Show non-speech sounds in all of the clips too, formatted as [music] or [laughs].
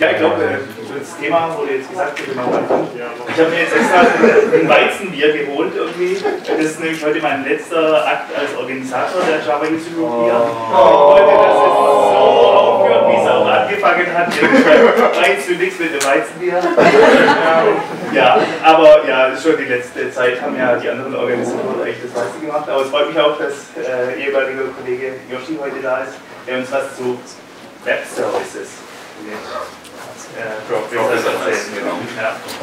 Ja, ich glaube, äh, das Thema wurde jetzt gesagt, ich habe mir jetzt extra ein Weizenbier geholt irgendwie. Das ist nämlich heute mein letzter Akt als Organisator der Java Youth hier. Ich wollte, dass es so aufhört, wie es auch angefangen hat. Weißt du nichts mit dem Weizenbier? Ähm, ja, aber ja, schon die letzte Zeit haben ja die anderen Organisatoren echt das Weiße gemacht. Aber es freut mich auch, dass äh, ehemaliger Kollege Yoshi heute da ist, der uns was zu Web Services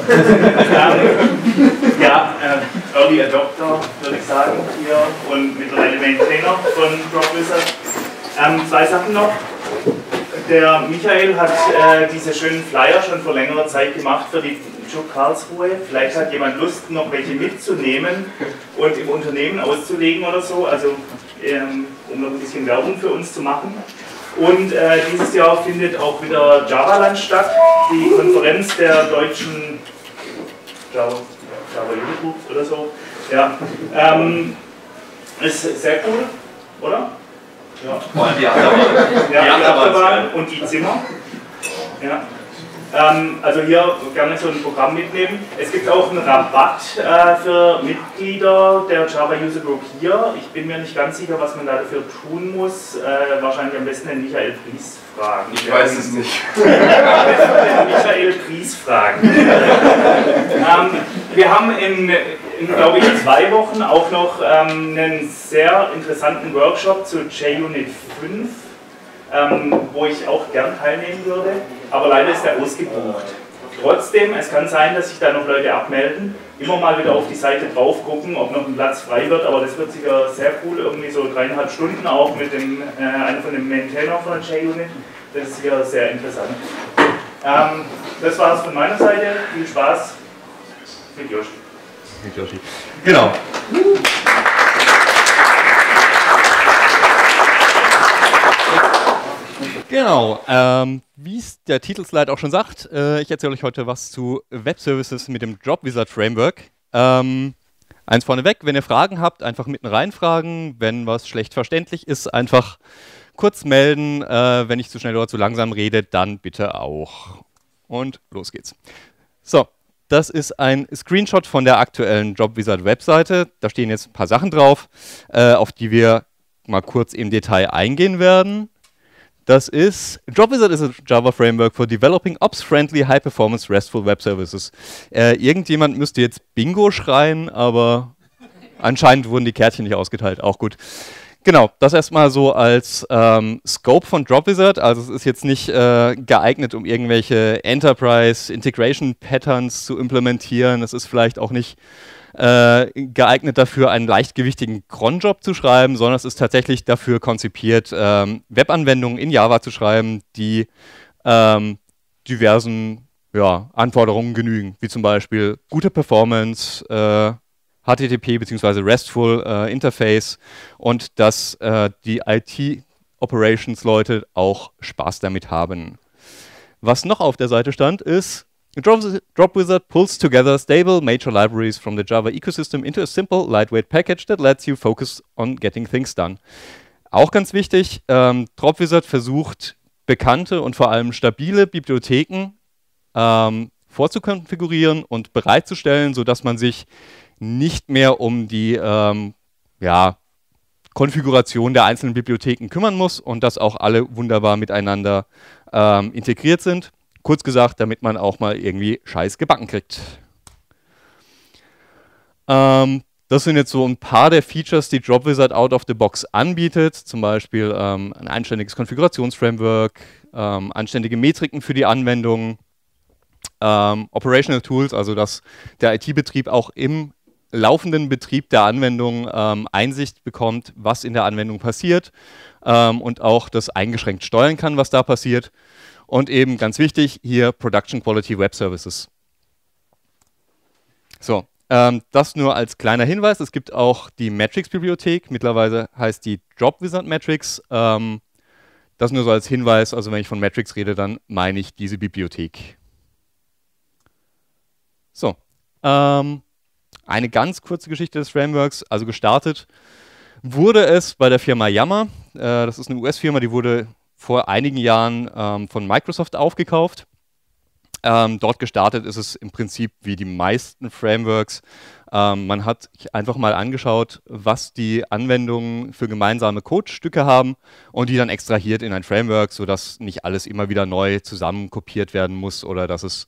äh, ja, ähm, Early Adopter würde ich sagen hier und mittlerweile Maintainer von Drop Wizard. Ähm, zwei Sachen noch. Der Michael hat äh, diese schönen Flyer schon vor längerer Zeit gemacht für die Joe Karlsruhe. Vielleicht hat jemand Lust, noch welche mitzunehmen und im Unternehmen auszulegen oder so, also ähm, um noch ein bisschen Werbung für uns zu machen. Und äh, dieses Jahr findet auch wieder Javaland statt, die Konferenz der deutschen Java, Java Unit oder so. Ja, ähm, ist sehr cool, oder? Ja. Vor die Achterbahn. Ja, die Achterbahn und die Zimmer. Ja. Ähm, also hier gerne so ein Programm mitnehmen. Es gibt auch einen Rabatt äh, für Mitglieder der Java User Group hier. Ich bin mir nicht ganz sicher, was man dafür tun muss. Äh, wahrscheinlich am besten den Michael Pries fragen. Ich weiß es nicht. den [laughs] Michael Pries fragen. [laughs] ähm, wir haben in, in, glaube ich, zwei Wochen auch noch ähm, einen sehr interessanten Workshop zu JUnit 5, ähm, wo ich auch gern teilnehmen würde aber leider ist er ausgebucht. Trotzdem, es kann sein, dass sich da noch Leute abmelden, immer mal wieder auf die Seite drauf gucken, ob noch ein Platz frei wird, aber das wird sicher sehr cool, irgendwie so dreieinhalb Stunden auch mit dem, äh, einem von den Maintainer von der JUnit, das ist sicher sehr interessant. Ähm, das war es von meiner Seite, viel Spaß mit Joshi. Mit Joshi. Genau. Juhu. Genau. Ähm, Wie es der Titelslide auch schon sagt, äh, ich erzähle euch heute was zu Web Services mit dem Job Wizard Framework. Ähm, eins vorneweg, wenn ihr Fragen habt, einfach mitten reinfragen. Wenn was schlecht verständlich ist, einfach kurz melden. Äh, wenn ich zu schnell oder zu langsam rede, dann bitte auch. Und los geht's. So, das ist ein Screenshot von der aktuellen Job Webseite. Da stehen jetzt ein paar Sachen drauf, äh, auf die wir mal kurz im Detail eingehen werden. Das ist, DropWizard ist ein Java Framework for developing ops-friendly, high-performance, RESTful Web Services. Äh, irgendjemand müsste jetzt Bingo schreien, aber anscheinend wurden die Kärtchen nicht ausgeteilt. Auch gut. Genau, das erstmal so als ähm, Scope von DropWizard. Also es ist jetzt nicht äh, geeignet, um irgendwelche Enterprise Integration Patterns zu implementieren. Es ist vielleicht auch nicht äh, geeignet dafür, einen leichtgewichtigen Cron-Job zu schreiben, sondern es ist tatsächlich dafür konzipiert, ähm, Webanwendungen in Java zu schreiben, die ähm, diversen ja, Anforderungen genügen, wie zum Beispiel gute Performance, äh, HTTP bzw. RESTful äh, Interface und dass äh, die IT-Operations-Leute auch Spaß damit haben. Was noch auf der Seite stand, ist DropWizard pulls together stable major libraries from the Java ecosystem into a simple, lightweight package that lets you focus on getting things done. Auch ganz wichtig, ähm, DropWizard versucht, bekannte und vor allem stabile Bibliotheken ähm, vorzukonfigurieren und bereitzustellen, sodass man sich nicht mehr um die ähm, ja, Konfiguration der einzelnen Bibliotheken kümmern muss und dass auch alle wunderbar miteinander ähm, integriert sind. Kurz gesagt, damit man auch mal irgendwie Scheiß gebacken kriegt. Ähm, das sind jetzt so ein paar der Features, die JobWizard out of the box anbietet. Zum Beispiel ähm, ein anständiges Konfigurationsframework, ähm, anständige Metriken für die Anwendung, ähm, Operational Tools, also dass der IT-Betrieb auch im laufenden Betrieb der Anwendung ähm, Einsicht bekommt, was in der Anwendung passiert ähm, und auch das eingeschränkt steuern kann, was da passiert und eben ganz wichtig hier Production Quality Web Services. So, ähm, das nur als kleiner Hinweis. Es gibt auch die Metrics-Bibliothek. Mittlerweile heißt die Drop Wizard Metrics. Ähm, das nur so als Hinweis. Also wenn ich von Metrics rede, dann meine ich diese Bibliothek. So, ähm, eine ganz kurze Geschichte des Frameworks. Also gestartet wurde es bei der Firma Yammer. Äh, das ist eine US-Firma, die wurde vor einigen Jahren ähm, von Microsoft aufgekauft. Ähm, dort gestartet ist es im Prinzip wie die meisten Frameworks. Ähm, man hat einfach mal angeschaut, was die Anwendungen für gemeinsame Codestücke haben und die dann extrahiert in ein Framework, sodass nicht alles immer wieder neu zusammenkopiert werden muss oder dass es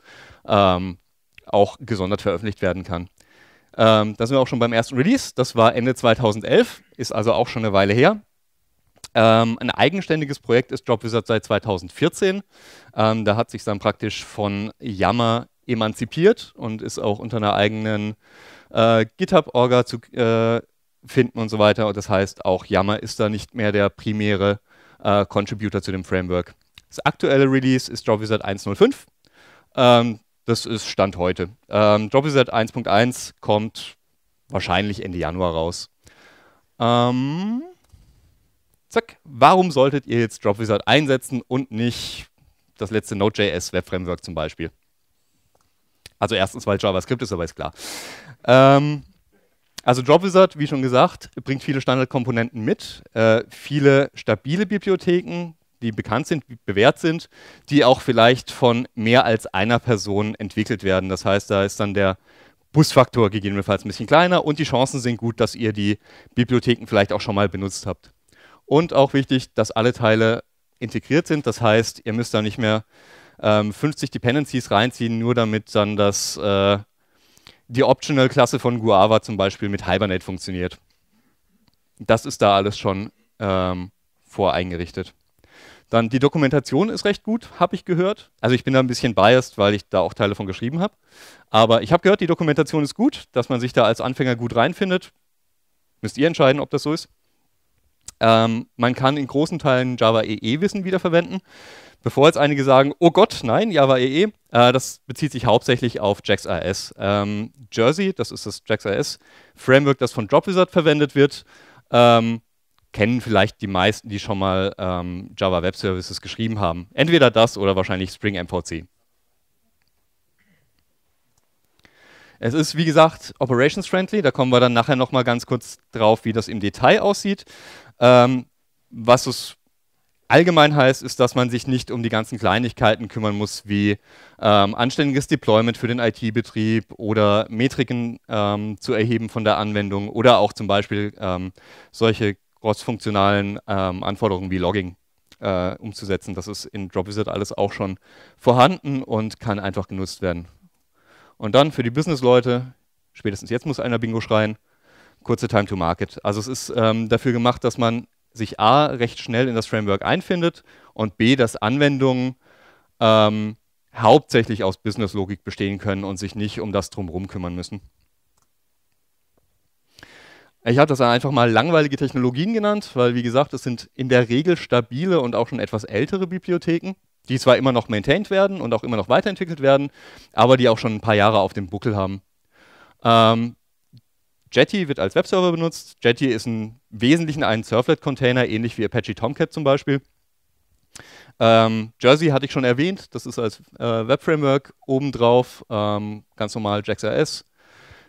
ähm, auch gesondert veröffentlicht werden kann. Ähm, da sind wir auch schon beim ersten Release. Das war Ende 2011, ist also auch schon eine Weile her. Ähm, ein eigenständiges Projekt ist JobWizard seit 2014. Ähm, da hat sich dann praktisch von Yammer emanzipiert und ist auch unter einer eigenen äh, GitHub-Orga zu äh, finden und so weiter. Und das heißt, auch Yammer ist da nicht mehr der primäre äh, Contributor zu dem Framework. Das aktuelle Release ist JobWizard 1.05. Ähm, das ist Stand heute. Ähm, JobWizard 1.1 kommt wahrscheinlich Ende Januar raus. Ähm, Zack, warum solltet ihr jetzt Drop Wizard einsetzen und nicht das letzte Node.js Web Framework zum Beispiel? Also erstens, weil JavaScript ist, aber ist klar. Ähm, also DropWizard, wie schon gesagt, bringt viele Standardkomponenten mit, äh, viele stabile Bibliotheken, die bekannt sind, bewährt sind, die auch vielleicht von mehr als einer Person entwickelt werden. Das heißt, da ist dann der Busfaktor gegebenenfalls ein bisschen kleiner und die Chancen sind gut, dass ihr die Bibliotheken vielleicht auch schon mal benutzt habt. Und auch wichtig, dass alle Teile integriert sind. Das heißt, ihr müsst da nicht mehr ähm, 50 Dependencies reinziehen, nur damit dann das, äh, die Optional-Klasse von Guava zum Beispiel mit Hibernate funktioniert. Das ist da alles schon ähm, voreingerichtet. Dann die Dokumentation ist recht gut, habe ich gehört. Also ich bin da ein bisschen biased, weil ich da auch Teile von geschrieben habe. Aber ich habe gehört, die Dokumentation ist gut, dass man sich da als Anfänger gut reinfindet. Müsst ihr entscheiden, ob das so ist. Ähm, man kann in großen Teilen Java EE-Wissen wiederverwenden. Bevor jetzt einige sagen, oh Gott, nein, Java EE, e, äh, das bezieht sich hauptsächlich auf JAX-IS. Ähm, Jersey, das ist das JAX-IS-Framework, das von DropWizard verwendet wird, ähm, kennen vielleicht die meisten, die schon mal ähm, Java Web Services geschrieben haben. Entweder das oder wahrscheinlich Spring MVC. Es ist, wie gesagt, operations-friendly. Da kommen wir dann nachher nochmal ganz kurz drauf, wie das im Detail aussieht. Ähm, was es allgemein heißt, ist, dass man sich nicht um die ganzen Kleinigkeiten kümmern muss, wie ähm, anständiges Deployment für den IT-Betrieb oder Metriken ähm, zu erheben von der Anwendung oder auch zum Beispiel ähm, solche crossfunktionalen ähm, Anforderungen wie Logging äh, umzusetzen. Das ist in Dropvisit alles auch schon vorhanden und kann einfach genutzt werden. Und dann für die Business-Leute, spätestens jetzt muss einer Bingo schreien, kurze Time to Market. Also es ist ähm, dafür gemacht, dass man sich A recht schnell in das Framework einfindet und B, dass Anwendungen ähm, hauptsächlich aus Businesslogik bestehen können und sich nicht um das drumherum kümmern müssen. Ich habe das einfach mal langweilige Technologien genannt, weil wie gesagt, es sind in der Regel stabile und auch schon etwas ältere Bibliotheken, die zwar immer noch maintained werden und auch immer noch weiterentwickelt werden, aber die auch schon ein paar Jahre auf dem Buckel haben. Ähm, Jetty wird als Webserver benutzt. Jetty ist im Wesentlichen ein Servlet-Container, ähnlich wie Apache Tomcat zum Beispiel. Ähm, Jersey hatte ich schon erwähnt, das ist als äh, Web-Framework obendrauf, ähm, ganz normal JAX-RS.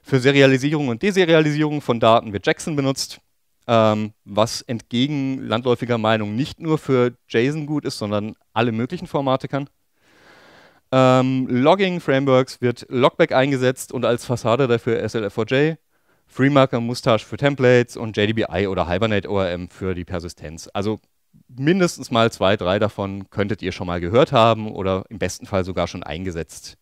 Für Serialisierung und Deserialisierung von Daten wird Jackson benutzt, ähm, was entgegen landläufiger Meinung nicht nur für JSON gut ist, sondern alle möglichen Formate kann. Ähm, Logging-Frameworks wird Logback eingesetzt und als Fassade dafür SLF4J. FreeMarker Mustache für Templates und JDBI oder Hibernate ORM für die Persistenz. Also mindestens mal zwei, drei davon könntet ihr schon mal gehört haben oder im besten Fall sogar schon eingesetzt.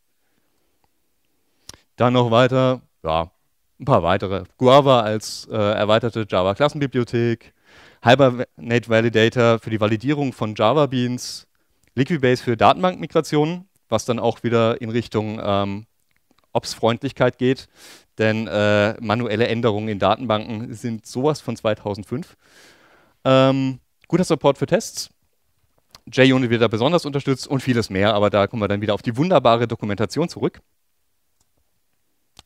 Dann noch weiter, ja, ein paar weitere. Guava als äh, erweiterte Java-Klassenbibliothek, Hibernate Validator für die Validierung von Java Beans, Liquibase für Datenbankmigrationen, was dann auch wieder in Richtung ähm, Ops-Freundlichkeit geht denn äh, manuelle Änderungen in Datenbanken sind sowas von 2005. Ähm, guter Support für Tests. JUnit wird da besonders unterstützt und vieles mehr, aber da kommen wir dann wieder auf die wunderbare Dokumentation zurück.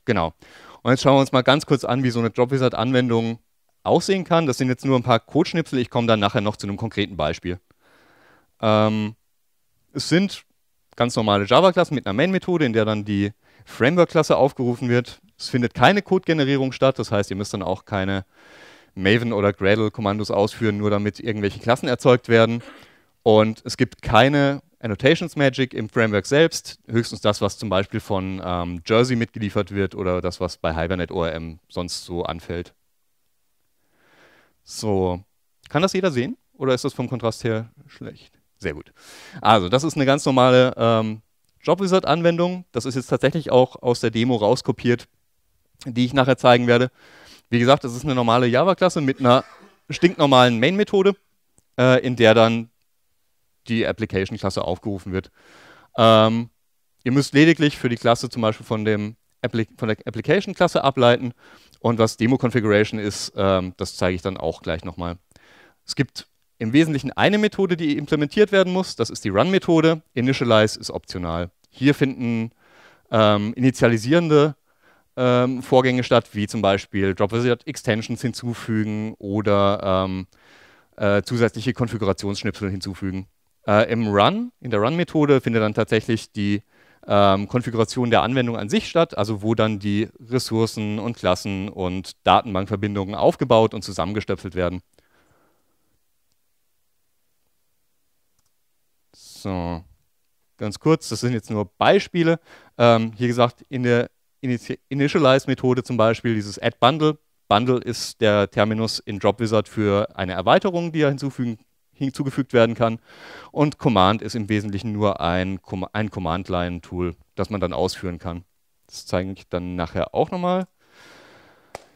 Genau. Und jetzt schauen wir uns mal ganz kurz an, wie so eine JobWizard-Anwendung aussehen kann. Das sind jetzt nur ein paar Codeschnipsel. Ich komme dann nachher noch zu einem konkreten Beispiel. Ähm, es sind ganz normale Java-Klassen mit einer Main-Methode, in der dann die Framework-Klasse aufgerufen wird. Es findet keine Code-Generierung statt, das heißt, ihr müsst dann auch keine Maven oder Gradle-Kommandos ausführen, nur damit irgendwelche Klassen erzeugt werden. Und es gibt keine Annotations Magic im Framework selbst, höchstens das, was zum Beispiel von ähm, Jersey mitgeliefert wird oder das, was bei Hibernate ORM sonst so anfällt. So, kann das jeder sehen oder ist das vom Kontrast her schlecht? Sehr gut. Also, das ist eine ganz normale ähm, JobWizard-Anwendung. Das ist jetzt tatsächlich auch aus der Demo rauskopiert, die ich nachher zeigen werde. Wie gesagt, das ist eine normale Java-Klasse mit einer stinknormalen Main-Methode, äh, in der dann die Application-Klasse aufgerufen wird. Ähm, ihr müsst lediglich für die Klasse zum Beispiel von, dem Appli von der Application-Klasse ableiten. Und was Demo-Configuration ist, ähm, das zeige ich dann auch gleich nochmal. Es gibt im Wesentlichen eine Methode, die implementiert werden muss. Das ist die Run-Methode. Initialize ist optional. Hier finden ähm, initialisierende ähm, Vorgänge statt, wie zum Beispiel Drop-Wizard-Extensions hinzufügen oder ähm, äh, zusätzliche Konfigurationsschnipsel hinzufügen. Äh, Im Run, in der Run-Methode, findet dann tatsächlich die ähm, Konfiguration der Anwendung an sich statt, also wo dann die Ressourcen und Klassen und Datenbankverbindungen aufgebaut und zusammengestöpselt werden. So ganz kurz, das sind jetzt nur Beispiele. Ähm, hier gesagt, in der Initialize-Methode zum Beispiel dieses AddBundle. bundle ist der Terminus in JobWizard für eine Erweiterung, die ja hinzugefügt werden kann. Und Command ist im Wesentlichen nur ein, Com ein Command-Line-Tool, das man dann ausführen kann. Das zeige ich dann nachher auch nochmal.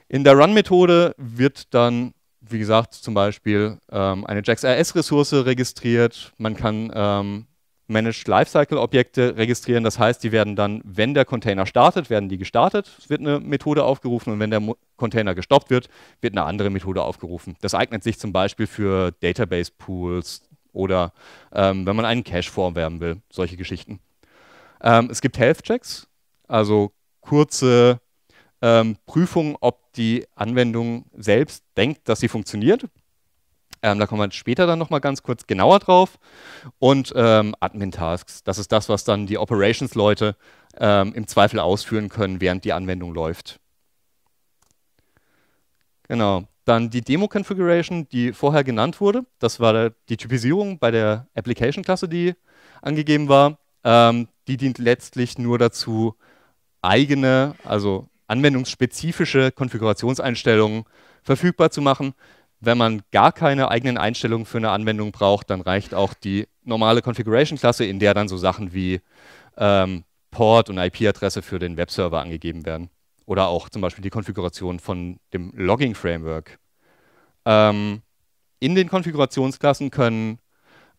In der Run-Methode wird dann, wie gesagt, zum Beispiel ähm, eine JAX-RS-Ressource registriert. Man kann ähm, Managed Lifecycle Objekte registrieren. Das heißt, die werden dann, wenn der Container startet, werden die gestartet. Es wird eine Methode aufgerufen und wenn der Mo Container gestoppt wird, wird eine andere Methode aufgerufen. Das eignet sich zum Beispiel für Database Pools oder ähm, wenn man einen Cache vorwerben will, solche Geschichten. Ähm, es gibt Health Checks, also kurze ähm, Prüfungen, ob die Anwendung selbst denkt, dass sie funktioniert. Ähm, da kommen wir später dann nochmal ganz kurz genauer drauf. Und ähm, Admin-Tasks, das ist das, was dann die Operations-Leute ähm, im Zweifel ausführen können, während die Anwendung läuft. Genau. Dann die Demo-Configuration, die vorher genannt wurde. Das war die Typisierung bei der Application-Klasse, die angegeben war. Ähm, die dient letztlich nur dazu, eigene, also anwendungsspezifische Konfigurationseinstellungen verfügbar zu machen, wenn man gar keine eigenen Einstellungen für eine Anwendung braucht, dann reicht auch die normale Configuration-Klasse, in der dann so Sachen wie ähm, Port und IP-Adresse für den Webserver angegeben werden. Oder auch zum Beispiel die Konfiguration von dem Logging-Framework. Ähm, in den Konfigurationsklassen können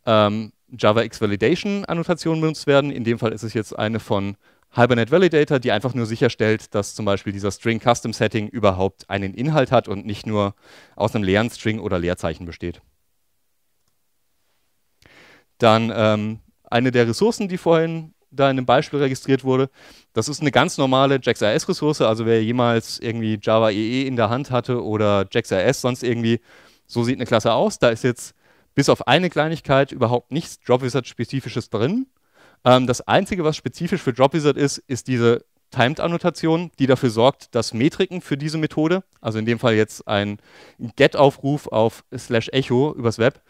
ähm, JavaX Validation Annotationen benutzt werden. In dem Fall ist es jetzt eine von Hibernate Validator, die einfach nur sicherstellt, dass zum Beispiel dieser String Custom Setting überhaupt einen Inhalt hat und nicht nur aus einem leeren String oder Leerzeichen besteht. Dann ähm, eine der Ressourcen, die vorhin da in dem Beispiel registriert wurde. Das ist eine ganz normale JAX-RS-Ressource, also wer jemals irgendwie Java EE e in der Hand hatte oder JAX-RS sonst irgendwie, so sieht eine Klasse aus. Da ist jetzt bis auf eine Kleinigkeit überhaupt nichts Job-Wizard-spezifisches drin. Ähm, das Einzige, was spezifisch für DropWizard ist, ist diese Timed-Annotation, die dafür sorgt, dass Metriken für diese Methode, also in dem Fall jetzt ein Get-Aufruf auf slash echo übers Web,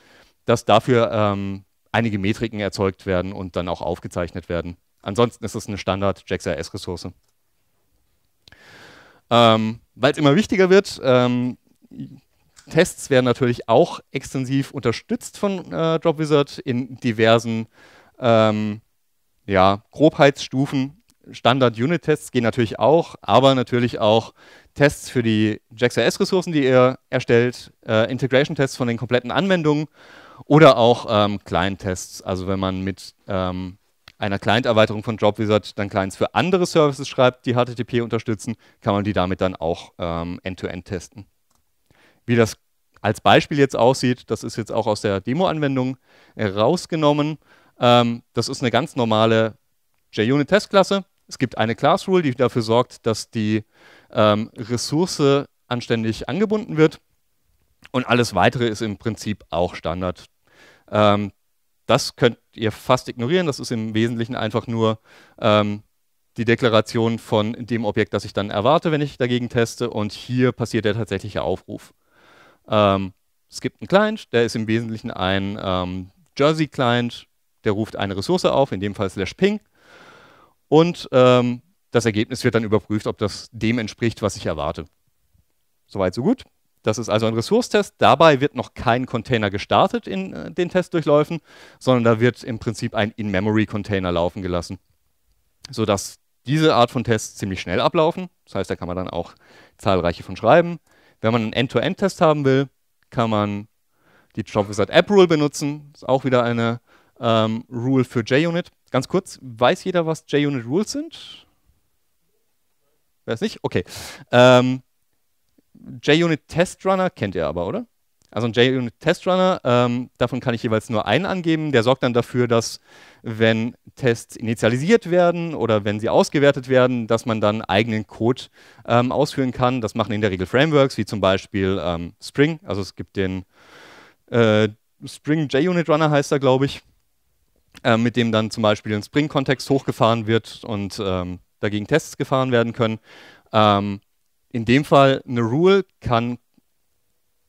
dass dafür ähm, einige Metriken erzeugt werden und dann auch aufgezeichnet werden. Ansonsten ist es eine Standard-JXRS-Ressource. Ähm, Weil es immer wichtiger wird, ähm, Tests werden natürlich auch extensiv unterstützt von äh, DropWizard in diversen ähm, ja, Grobheitsstufen. Standard-Unit-Tests gehen natürlich auch, aber natürlich auch Tests für die JAX-RS-Ressourcen, die ihr erstellt, äh, Integration-Tests von den kompletten Anwendungen oder auch ähm, Client-Tests. Also wenn man mit ähm, einer Client-Erweiterung von JobWizard dann Clients für andere Services schreibt, die HTTP unterstützen, kann man die damit dann auch ähm, end-to-end testen. Wie das als Beispiel jetzt aussieht, das ist jetzt auch aus der Demo-Anwendung äh, rausgenommen. Ähm, das ist eine ganz normale JUnit-Testklasse. Es gibt eine Class Rule, die dafür sorgt, dass die ähm, Ressource anständig angebunden wird. Und alles weitere ist im Prinzip auch Standard. Ähm, das könnt ihr fast ignorieren. Das ist im Wesentlichen einfach nur ähm, die Deklaration von dem Objekt, das ich dann erwarte, wenn ich dagegen teste. Und hier passiert der tatsächliche Aufruf. Ähm, es gibt einen Client, der ist im Wesentlichen ein ähm, Jersey-Client, der ruft eine Ressource auf, in dem Fall slash ping. Und ähm, das Ergebnis wird dann überprüft, ob das dem entspricht, was ich erwarte. Soweit, so gut. Das ist also ein Ressourcetest. Dabei wird noch kein Container gestartet in äh, den Testdurchläufen, sondern da wird im Prinzip ein In-Memory-Container laufen gelassen, sodass diese Art von Tests ziemlich schnell ablaufen. Das heißt, da kann man dann auch zahlreiche von schreiben. Wenn man einen End-to-End-Test haben will, kann man die JobWizard App Rule benutzen. Das ist auch wieder eine ähm, Rule für JUnit. Ganz kurz, weiß jeder, was JUnit Rules sind? Wer es nicht? Okay. Ähm, JUnit Test Runner kennt ihr aber, oder? Also ein JUnit Test Runner, ähm, davon kann ich jeweils nur einen angeben. Der sorgt dann dafür, dass wenn Tests initialisiert werden oder wenn sie ausgewertet werden, dass man dann eigenen Code ähm, ausführen kann. Das machen in der Regel Frameworks wie zum Beispiel ähm, Spring. Also es gibt den äh, Spring JUnit Runner heißt er, glaube ich äh, mit dem dann zum Beispiel ein Spring-Kontext hochgefahren wird und ähm, dagegen Tests gefahren werden können. Ähm, in dem Fall eine Rule kann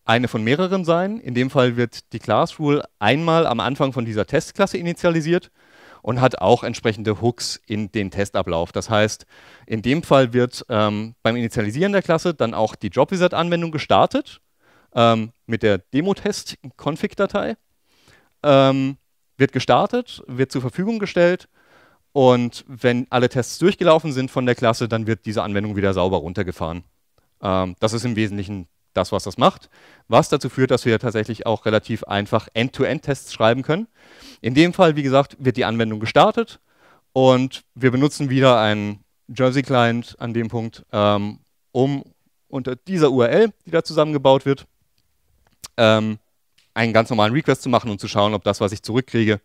eine von mehreren sein. In dem Fall wird die Class Rule einmal am Anfang von dieser Testklasse initialisiert und hat auch entsprechende Hooks in den Testablauf. Das heißt, in dem Fall wird ähm, beim Initialisieren der Klasse dann auch die JobWizard-Anwendung gestartet ähm, mit der Demo Test config datei Ähm, wird gestartet, wird zur Verfügung gestellt und wenn alle Tests durchgelaufen sind von der Klasse, dann wird diese Anwendung wieder sauber runtergefahren. Ähm, das ist im Wesentlichen das, was das macht, was dazu führt, dass wir tatsächlich auch relativ einfach End-to-End-Tests schreiben können. In dem Fall, wie gesagt, wird die Anwendung gestartet und wir benutzen wieder einen Jersey-Client an dem Punkt, ähm, um unter dieser URL, die da zusammengebaut wird, ähm, einen ganz normalen Request zu machen und zu schauen, ob das, was ich zurückkriege,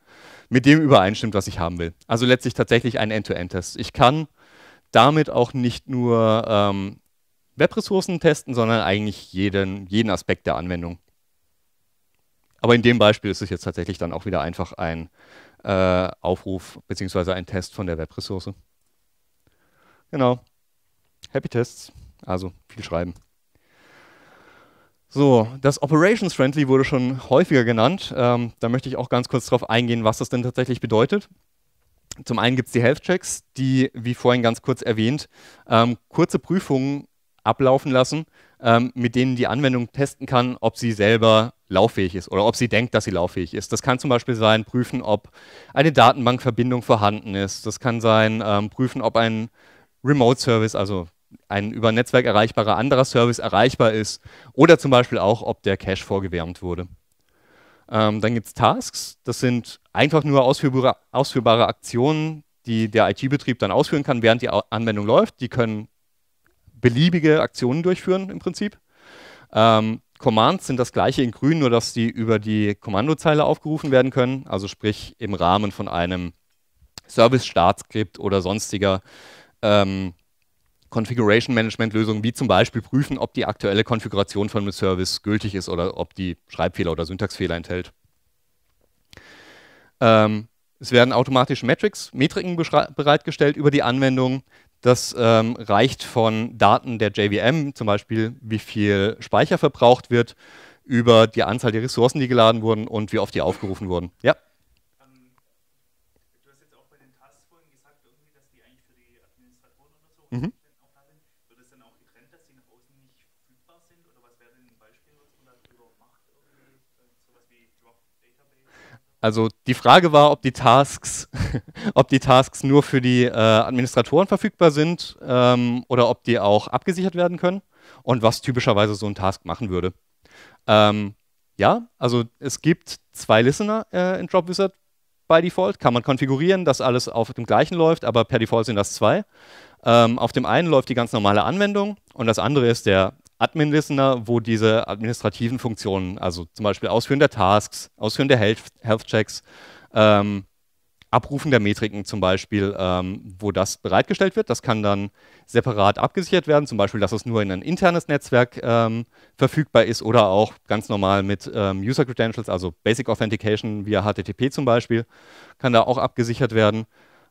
mit dem übereinstimmt, was ich haben will. Also letztlich tatsächlich ein End-to-End-Test. Ich kann damit auch nicht nur ähm, Webressourcen testen, sondern eigentlich jeden, jeden Aspekt der Anwendung. Aber in dem Beispiel ist es jetzt tatsächlich dann auch wieder einfach ein äh, Aufruf bzw. ein Test von der Webressource. Genau. Happy Tests. Also viel schreiben. So, das Operations Friendly wurde schon häufiger genannt. Ähm, da möchte ich auch ganz kurz darauf eingehen, was das denn tatsächlich bedeutet. Zum einen gibt es die Health Checks, die, wie vorhin ganz kurz erwähnt, ähm, kurze Prüfungen ablaufen lassen, ähm, mit denen die Anwendung testen kann, ob sie selber lauffähig ist oder ob sie denkt, dass sie lauffähig ist. Das kann zum Beispiel sein, prüfen, ob eine Datenbankverbindung vorhanden ist. Das kann sein, ähm, prüfen, ob ein Remote Service, also ein über Netzwerk erreichbarer anderer Service erreichbar ist oder zum Beispiel auch, ob der Cache vorgewärmt wurde. Ähm, dann gibt es Tasks, das sind einfach nur ausführbare, ausführbare Aktionen, die der IT-Betrieb dann ausführen kann, während die Anwendung läuft. Die können beliebige Aktionen durchführen im Prinzip. Ähm, Commands sind das gleiche in grün, nur dass die über die Kommandozeile aufgerufen werden können, also sprich im Rahmen von einem Service-Startskript oder sonstiger ähm, Configuration Management Lösungen, wie zum Beispiel prüfen, ob die aktuelle Konfiguration von einem Service gültig ist oder ob die Schreibfehler oder Syntaxfehler enthält. Ähm, es werden automatisch Metrics, Metriken bereitgestellt über die Anwendung. Das ähm, reicht von Daten der JVM, zum Beispiel wie viel Speicher verbraucht wird, über die Anzahl der Ressourcen, die geladen wurden und wie oft die aufgerufen wurden. Ja. Also die Frage war, ob die Tasks, [laughs] ob die Tasks nur für die äh, Administratoren verfügbar sind ähm, oder ob die auch abgesichert werden können und was typischerweise so ein Task machen würde. Ähm, ja, also es gibt zwei Listener äh, in JobWizard bei Default. Kann man konfigurieren, dass alles auf dem gleichen läuft, aber per Default sind das zwei. Ähm, auf dem einen läuft die ganz normale Anwendung und das andere ist der Admin-Listener, wo diese administrativen Funktionen, also zum Beispiel Ausführen der Tasks, Ausführen der Health-Checks, ähm, Abrufen der Metriken zum Beispiel, ähm, wo das bereitgestellt wird. Das kann dann separat abgesichert werden, zum Beispiel, dass es nur in ein internes Netzwerk ähm, verfügbar ist oder auch ganz normal mit ähm, User Credentials, also Basic Authentication via HTTP zum Beispiel, kann da auch abgesichert werden.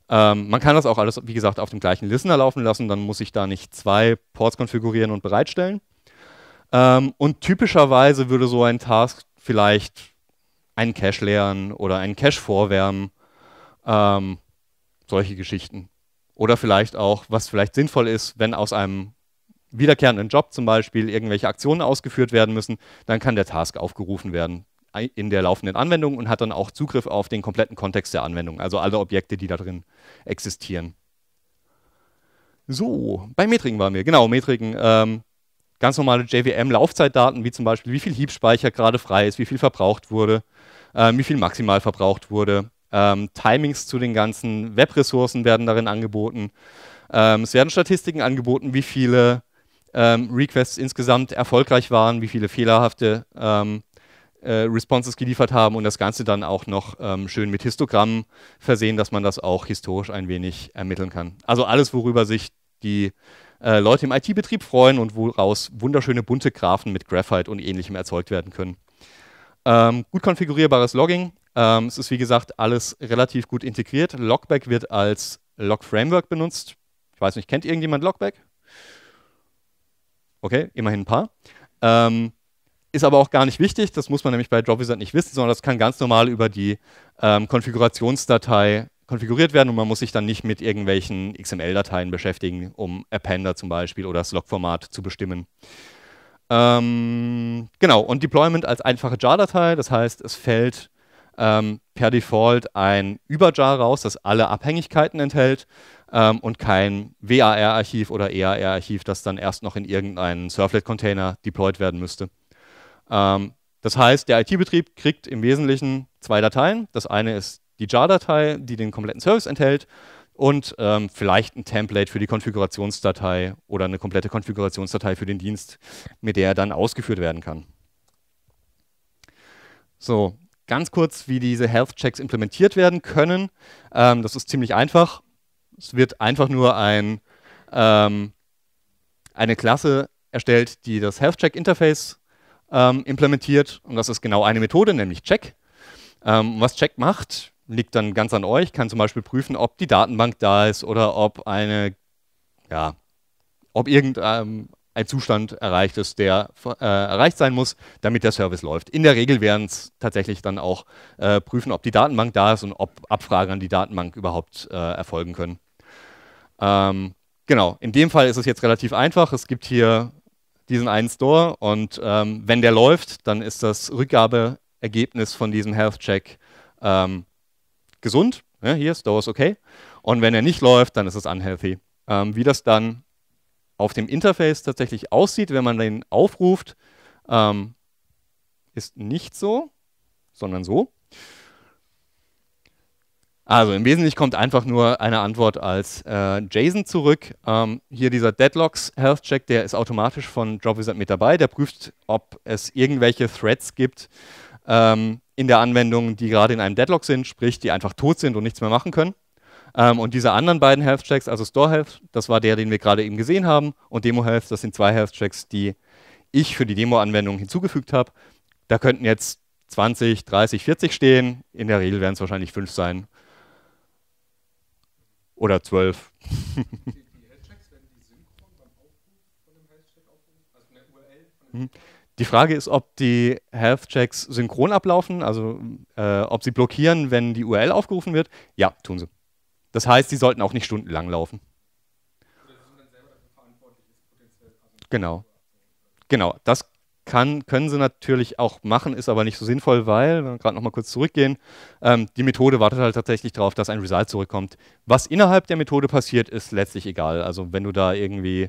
Ähm, man kann das auch alles, wie gesagt, auf dem gleichen Listener laufen lassen, dann muss ich da nicht zwei Ports konfigurieren und bereitstellen. Ähm, und typischerweise würde so ein Task vielleicht einen Cache leeren oder einen Cache vorwärmen. Ähm, solche Geschichten. Oder vielleicht auch, was vielleicht sinnvoll ist, wenn aus einem wiederkehrenden Job zum Beispiel irgendwelche Aktionen ausgeführt werden müssen, dann kann der Task aufgerufen werden in der laufenden Anwendung und hat dann auch Zugriff auf den kompletten Kontext der Anwendung, also alle Objekte, die da drin existieren. So, bei Metriken waren wir. Genau, Metriken. Ähm, ganz normale JVM-Laufzeitdaten, wie zum Beispiel, wie viel Hiebspeicher gerade frei ist, wie viel verbraucht wurde, äh, wie viel maximal verbraucht wurde. Ähm, Timings zu den ganzen Web-Ressourcen werden darin angeboten. Ähm, es werden Statistiken angeboten, wie viele ähm, Requests insgesamt erfolgreich waren, wie viele fehlerhafte ähm, äh, Responses geliefert haben und das Ganze dann auch noch ähm, schön mit Histogrammen versehen, dass man das auch historisch ein wenig ermitteln kann. Also alles, worüber sich die äh, Leute im IT-Betrieb freuen und woraus wunderschöne bunte Graphen mit Graphite und ähnlichem erzeugt werden können. Ähm, gut konfigurierbares Logging. Ähm, es ist wie gesagt alles relativ gut integriert. Logback wird als Log-Framework benutzt. Ich weiß nicht, kennt irgendjemand Logback? Okay, immerhin ein paar. Ähm, ist aber auch gar nicht wichtig, das muss man nämlich bei Dropwizard nicht wissen, sondern das kann ganz normal über die ähm, Konfigurationsdatei konfiguriert werden und man muss sich dann nicht mit irgendwelchen XML-Dateien beschäftigen, um Appender zum Beispiel oder das Log-Format zu bestimmen. Ähm, genau, und Deployment als einfache JAR-Datei, das heißt, es fällt ähm, per Default ein Über-JAR raus, das alle Abhängigkeiten enthält ähm, und kein WAR-Archiv oder EAR-Archiv, das dann erst noch in irgendeinen Servlet-Container deployed werden müsste. Ähm, das heißt, der IT-Betrieb kriegt im Wesentlichen zwei Dateien. Das eine ist die JAR-Datei, die den kompletten Service enthält und ähm, vielleicht ein Template für die Konfigurationsdatei oder eine komplette Konfigurationsdatei für den Dienst, mit der er dann ausgeführt werden kann. So, ganz kurz, wie diese Health-Checks implementiert werden können. Ähm, das ist ziemlich einfach. Es wird einfach nur ein, ähm, eine Klasse erstellt, die das Health-Check-Interface ähm, implementiert. Und das ist genau eine Methode, nämlich Check. Ähm, was Check macht, liegt dann ganz an euch, kann zum Beispiel prüfen, ob die Datenbank da ist oder ob eine, ja, ob irgendein ein Zustand erreicht ist, der äh, erreicht sein muss, damit der Service läuft. In der Regel werden es tatsächlich dann auch äh, prüfen, ob die Datenbank da ist und ob Abfragen an die Datenbank überhaupt äh, erfolgen können. Ähm, genau, in dem Fall ist es jetzt relativ einfach. Es gibt hier diesen einen Store und ähm, wenn der läuft, dann ist das Rückgabeergebnis von diesem Health Check ähm, gesund, ja, hier, Store ist okay. Und wenn er nicht läuft, dann ist es unhealthy. Ähm, wie das dann auf dem Interface tatsächlich aussieht, wenn man den aufruft, ähm, ist nicht so, sondern so. Also im Wesentlichen kommt einfach nur eine Antwort als äh, JSON zurück. Ähm, hier dieser Deadlocks Health Check, der ist automatisch von JobWizard mit dabei. Der prüft, ob es irgendwelche Threads gibt, ähm, in der Anwendung, die gerade in einem Deadlock sind, sprich, die einfach tot sind und nichts mehr machen können. Ähm, und diese anderen beiden Health Checks, also Store Health, das war der, den wir gerade eben gesehen haben, und Demo Health, das sind zwei Health Checks, die ich für die Demo-Anwendung hinzugefügt habe. Da könnten jetzt 20, 30, 40 stehen. In der Regel werden es wahrscheinlich 5 sein. Oder 12. [laughs] Die, Health-Checks werden die synchron beim Aufruf von dem Health-Check aufgerufen? Also eine URL? Von dem mhm. Die Frage ist, ob die Health-Checks synchron ablaufen, also äh, ob sie blockieren, wenn die URL aufgerufen wird. Ja, tun sie. Das heißt, sie sollten auch nicht stundenlang laufen. Genau. Genau, das kann, können sie natürlich auch machen, ist aber nicht so sinnvoll, weil, wenn wir gerade nochmal kurz zurückgehen, ähm, die Methode wartet halt tatsächlich darauf, dass ein Result zurückkommt. Was innerhalb der Methode passiert, ist letztlich egal. Also wenn du da irgendwie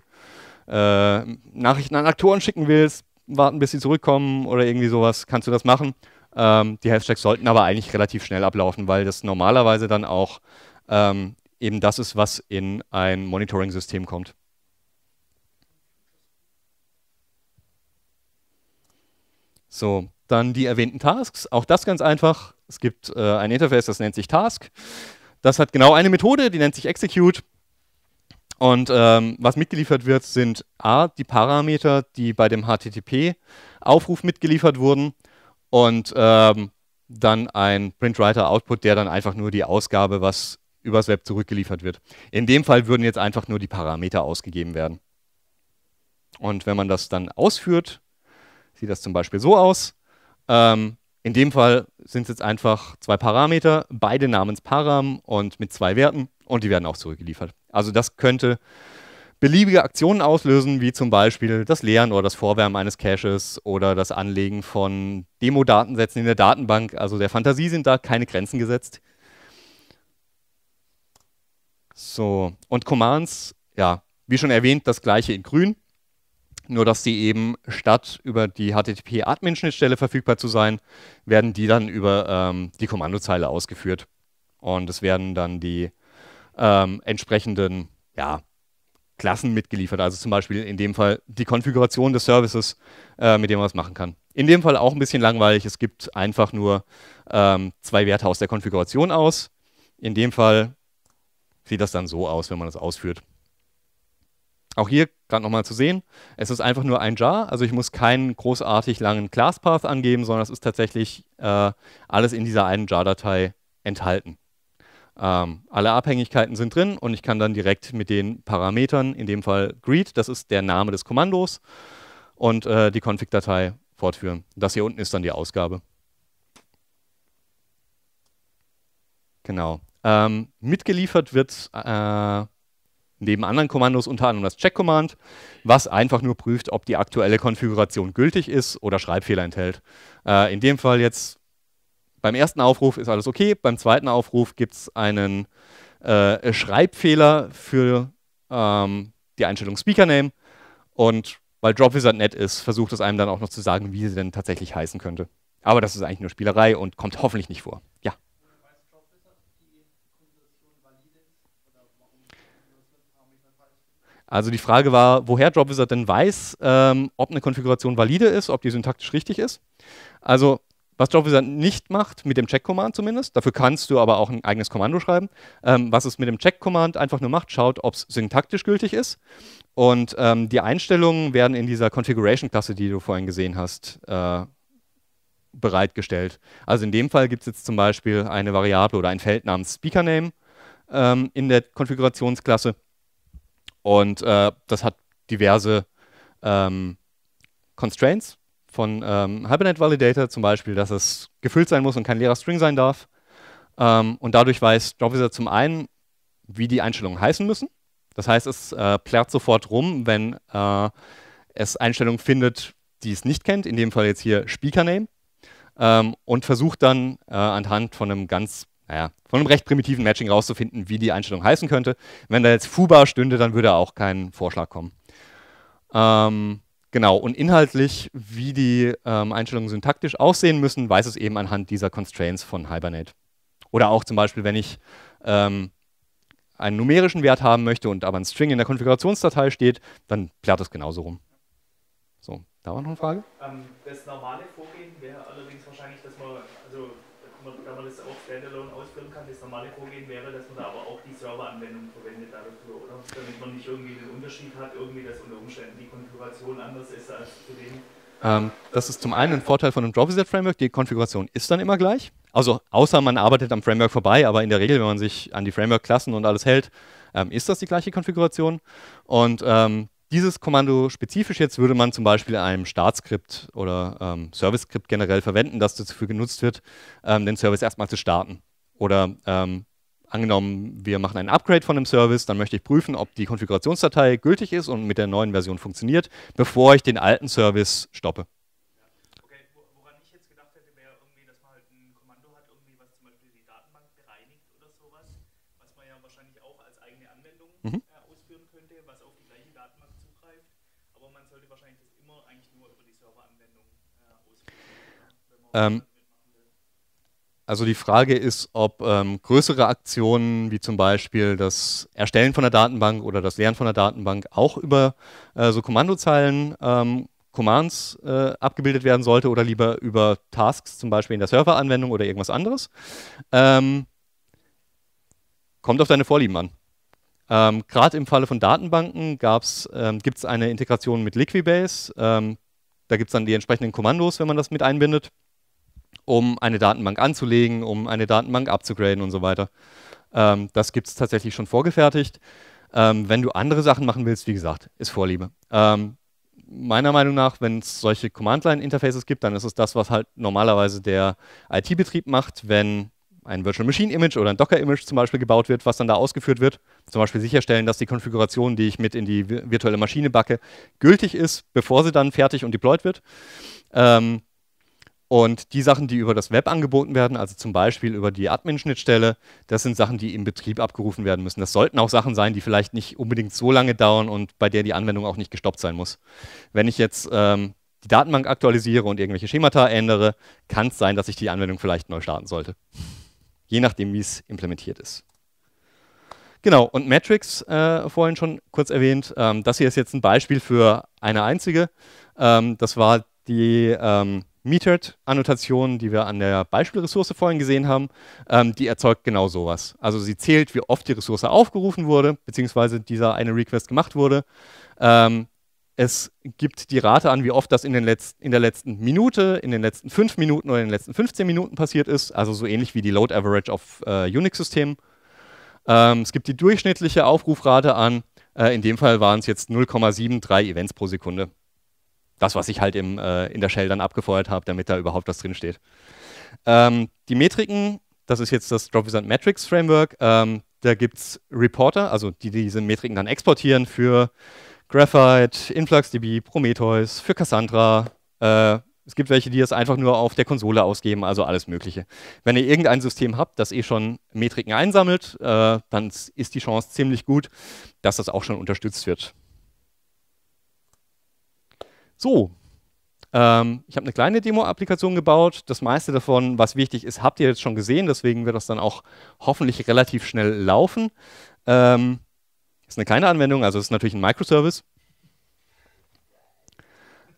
äh, Nachrichten an Aktoren schicken willst, warten, bis sie zurückkommen oder irgendwie sowas, kannst du das machen. Ähm, die Hashtags sollten aber eigentlich relativ schnell ablaufen, weil das normalerweise dann auch ähm, eben das ist, was in ein Monitoring-System kommt. So, dann die erwähnten Tasks. Auch das ganz einfach. Es gibt äh, ein Interface, das nennt sich Task. Das hat genau eine Methode, die nennt sich Execute. Und ähm, was mitgeliefert wird, sind A, die Parameter, die bei dem HTTP-Aufruf mitgeliefert wurden und ähm, dann ein Printwriter-Output, der dann einfach nur die Ausgabe, was übers Web zurückgeliefert wird. In dem Fall würden jetzt einfach nur die Parameter ausgegeben werden. Und wenn man das dann ausführt, sieht das zum Beispiel so aus. Ähm, in dem Fall sind es jetzt einfach zwei Parameter, beide namens Param und mit zwei Werten und die werden auch zurückgeliefert. Also das könnte beliebige Aktionen auslösen, wie zum Beispiel das Leeren oder das Vorwärmen eines Caches oder das Anlegen von Demo-Datensätzen in der Datenbank. Also der Fantasie sind da keine Grenzen gesetzt. So, und Commands, ja, wie schon erwähnt, das gleiche in grün, nur dass die eben statt über die HTTP-Admin-Schnittstelle verfügbar zu sein, werden die dann über ähm, die Kommandozeile ausgeführt. Und es werden dann die ähm, entsprechenden ja, Klassen mitgeliefert. Also zum Beispiel in dem Fall die Konfiguration des Services, äh, mit dem man was machen kann. In dem Fall auch ein bisschen langweilig. Es gibt einfach nur ähm, zwei Werte aus der Konfiguration aus. In dem Fall sieht das dann so aus, wenn man das ausführt. Auch hier gerade nochmal zu sehen, es ist einfach nur ein Jar, also ich muss keinen großartig langen Classpath angeben, sondern es ist tatsächlich äh, alles in dieser einen Jar-Datei enthalten. Ähm, alle Abhängigkeiten sind drin und ich kann dann direkt mit den Parametern, in dem Fall greet, das ist der Name des Kommandos, und äh, die Config-Datei fortführen. Das hier unten ist dann die Ausgabe. Genau. Ähm, mitgeliefert wird äh, neben anderen Kommandos unter anderem das Check-Command, was einfach nur prüft, ob die aktuelle Konfiguration gültig ist oder Schreibfehler enthält. Äh, in dem Fall jetzt beim ersten Aufruf ist alles okay, beim zweiten Aufruf gibt es einen äh, Schreibfehler für ähm, die Einstellung Speaker Name und weil DropWizard nett ist, versucht es einem dann auch noch zu sagen, wie sie denn tatsächlich heißen könnte. Aber das ist eigentlich nur Spielerei und kommt hoffentlich nicht vor. Ja. Also die Frage war, woher DropWizard denn weiß, ähm, ob eine Konfiguration valide ist, ob die syntaktisch richtig ist. Also was JavaFizzer nicht macht, mit dem Check-Command zumindest, dafür kannst du aber auch ein eigenes Kommando schreiben, ähm, was es mit dem Check-Command einfach nur macht, schaut, ob es syntaktisch gültig ist. Und ähm, die Einstellungen werden in dieser Configuration-Klasse, die du vorhin gesehen hast, äh, bereitgestellt. Also in dem Fall gibt es jetzt zum Beispiel eine Variable oder ein Feld namens SpeakerName ähm, in der Konfigurationsklasse. Und äh, das hat diverse ähm, Constraints, von ähm, Hibernate Validator zum Beispiel, dass es gefüllt sein muss und kein leerer String sein darf. Ähm, und dadurch weiß JobWizard zum einen, wie die Einstellungen heißen müssen. Das heißt, es äh, plärt sofort rum, wenn äh, es Einstellungen findet, die es nicht kennt, in dem Fall jetzt hier Speaker Name, ähm, und versucht dann äh, anhand von einem ganz, naja, von einem recht primitiven Matching rauszufinden, wie die Einstellung heißen könnte. Wenn da jetzt Fubar stünde, dann würde auch kein Vorschlag kommen. Ähm, Genau, und inhaltlich, wie die ähm, Einstellungen syntaktisch aussehen müssen, weiß es eben anhand dieser Constraints von Hibernate. Oder auch zum Beispiel, wenn ich ähm, einen numerischen Wert haben möchte und aber ein String in der Konfigurationsdatei steht, dann plärt es genauso rum. So, da war noch eine Frage? Ähm, das normale Vorgehen wäre allerdings wahrscheinlich, dass man, also da man das auch standalone ausführen kann, das normale Vorgehen wäre, dass man da aber auch die Serveranwendung verwendet dafür, oder? Damit man nicht irgendwie den Unterschied hat, irgendwie, dass unter Umständen die Konfiguration anders ist als zu dem. Ähm, das ist zum einen ein Vorteil von einem Drop-Set-Framework, die Konfiguration ist dann immer gleich. Also außer man arbeitet am Framework vorbei, aber in der Regel, wenn man sich an die Framework-Klassen und alles hält, ähm, ist das die gleiche Konfiguration. Und ähm, dieses Kommando spezifisch jetzt würde man zum Beispiel in einem Startskript oder ähm, Service-Skript generell verwenden, das dafür genutzt wird, ähm, den Service erstmal zu starten. Oder ähm, angenommen, wir machen ein Upgrade von einem Service, dann möchte ich prüfen, ob die Konfigurationsdatei gültig ist und mit der neuen Version funktioniert, bevor ich den alten Service stoppe. Ähm, also die Frage ist, ob ähm, größere Aktionen wie zum Beispiel das Erstellen von der Datenbank oder das Lernen von der Datenbank auch über äh, so Kommandozeilen ähm, Commands äh, abgebildet werden sollte oder lieber über Tasks zum Beispiel in der Serveranwendung oder irgendwas anderes. Ähm, kommt auf deine Vorlieben an. Ähm, Gerade im Falle von Datenbanken ähm, gibt es eine Integration mit Liquibase. Ähm, da gibt es dann die entsprechenden Kommandos, wenn man das mit einbindet um eine Datenbank anzulegen, um eine Datenbank abzugraden und so weiter. Ähm, das gibt es tatsächlich schon vorgefertigt. Ähm, wenn du andere Sachen machen willst, wie gesagt, ist Vorliebe. Ähm, meiner Meinung nach, wenn es solche Command-Line-Interfaces gibt, dann ist es das, was halt normalerweise der IT-Betrieb macht, wenn ein Virtual Machine Image oder ein Docker Image zum Beispiel gebaut wird, was dann da ausgeführt wird. Zum Beispiel sicherstellen, dass die Konfiguration, die ich mit in die virtuelle Maschine backe, gültig ist, bevor sie dann fertig und deployed wird. Ähm, und die Sachen, die über das Web angeboten werden, also zum Beispiel über die Admin-Schnittstelle, das sind Sachen, die im Betrieb abgerufen werden müssen. Das sollten auch Sachen sein, die vielleicht nicht unbedingt so lange dauern und bei der die Anwendung auch nicht gestoppt sein muss. Wenn ich jetzt ähm, die Datenbank aktualisiere und irgendwelche Schemata ändere, kann es sein, dass ich die Anwendung vielleicht neu starten sollte. Je nachdem, wie es implementiert ist. Genau, und Metrics, äh, vorhin schon kurz erwähnt, ähm, das hier ist jetzt ein Beispiel für eine einzige. Ähm, das war die ähm, Metered-Annotation, die wir an der Beispielressource vorhin gesehen haben, ähm, die erzeugt genau sowas. Also sie zählt, wie oft die Ressource aufgerufen wurde, beziehungsweise dieser eine Request gemacht wurde. Ähm, es gibt die Rate an, wie oft das in, den in der letzten Minute, in den letzten fünf Minuten oder in den letzten 15 Minuten passiert ist, also so ähnlich wie die Load Average auf äh, Unix-Systemen. Ähm, es gibt die durchschnittliche Aufrufrate an, äh, in dem Fall waren es jetzt 0,73 Events pro Sekunde das, was ich halt im, äh, in der Shell dann abgefeuert habe, damit da überhaupt was drinsteht. Ähm, die Metriken, das ist jetzt das Dropisant Metrics Framework. Ähm, da gibt es Reporter, also die, die diese Metriken dann exportieren für Graphite, InfluxDB, Prometheus, für Cassandra. Äh, es gibt welche, die das einfach nur auf der Konsole ausgeben, also alles Mögliche. Wenn ihr irgendein System habt, das eh schon Metriken einsammelt, äh, dann ist die Chance ziemlich gut, dass das auch schon unterstützt wird. So, ähm, ich habe eine kleine Demo-Applikation gebaut. Das meiste davon, was wichtig ist, habt ihr jetzt schon gesehen. Deswegen wird das dann auch hoffentlich relativ schnell laufen. Ähm, ist eine kleine Anwendung, also ist natürlich ein Microservice.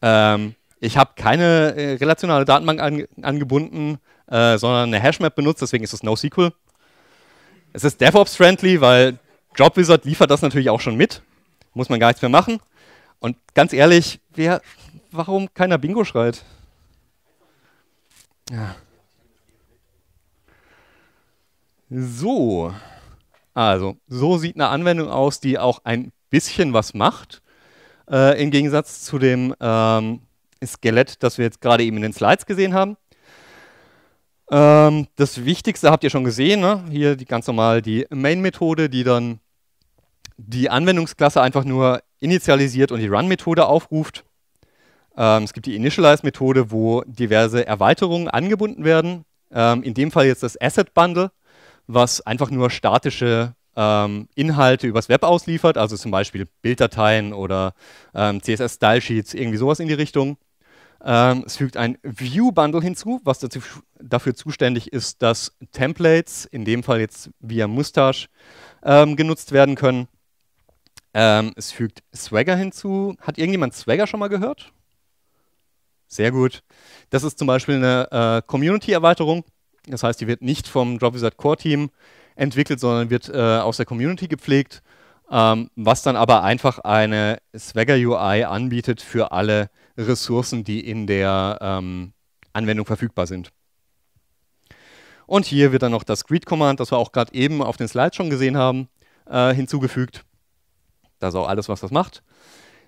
Ähm, ich habe keine äh, relationale Datenbank an, angebunden, äh, sondern eine Hashmap benutzt, deswegen ist es NoSQL. Es ist DevOps-friendly, weil JobWizard liefert das natürlich auch schon mit. Muss man gar nichts mehr machen. Und ganz ehrlich, wer, warum keiner Bingo schreit? Ja. So, also so sieht eine Anwendung aus, die auch ein bisschen was macht, äh, im Gegensatz zu dem ähm, Skelett, das wir jetzt gerade eben in den Slides gesehen haben. Ähm, das Wichtigste habt ihr schon gesehen, ne? hier die, ganz normal die Main-Methode, die dann die Anwendungsklasse einfach nur initialisiert und die Run-Methode aufruft. Ähm, es gibt die Initialize-Methode, wo diverse Erweiterungen angebunden werden. Ähm, in dem Fall jetzt das Asset-Bundle, was einfach nur statische ähm, Inhalte übers Web ausliefert, also zum Beispiel Bilddateien oder ähm, CSS-Style-Sheets, irgendwie sowas in die Richtung. Ähm, es fügt ein View-Bundle hinzu, was dazu, dafür zuständig ist, dass Templates, in dem Fall jetzt via Mustache, ähm, genutzt werden können. Ähm, es fügt Swagger hinzu. Hat irgendjemand Swagger schon mal gehört? Sehr gut. Das ist zum Beispiel eine äh, Community-Erweiterung. Das heißt, die wird nicht vom DropWizard Core-Team entwickelt, sondern wird äh, aus der Community gepflegt, ähm, was dann aber einfach eine Swagger-UI anbietet für alle Ressourcen, die in der ähm, Anwendung verfügbar sind. Und hier wird dann noch das Greet-Command, das wir auch gerade eben auf den Slides schon gesehen haben, äh, hinzugefügt. Das ist auch alles, was das macht.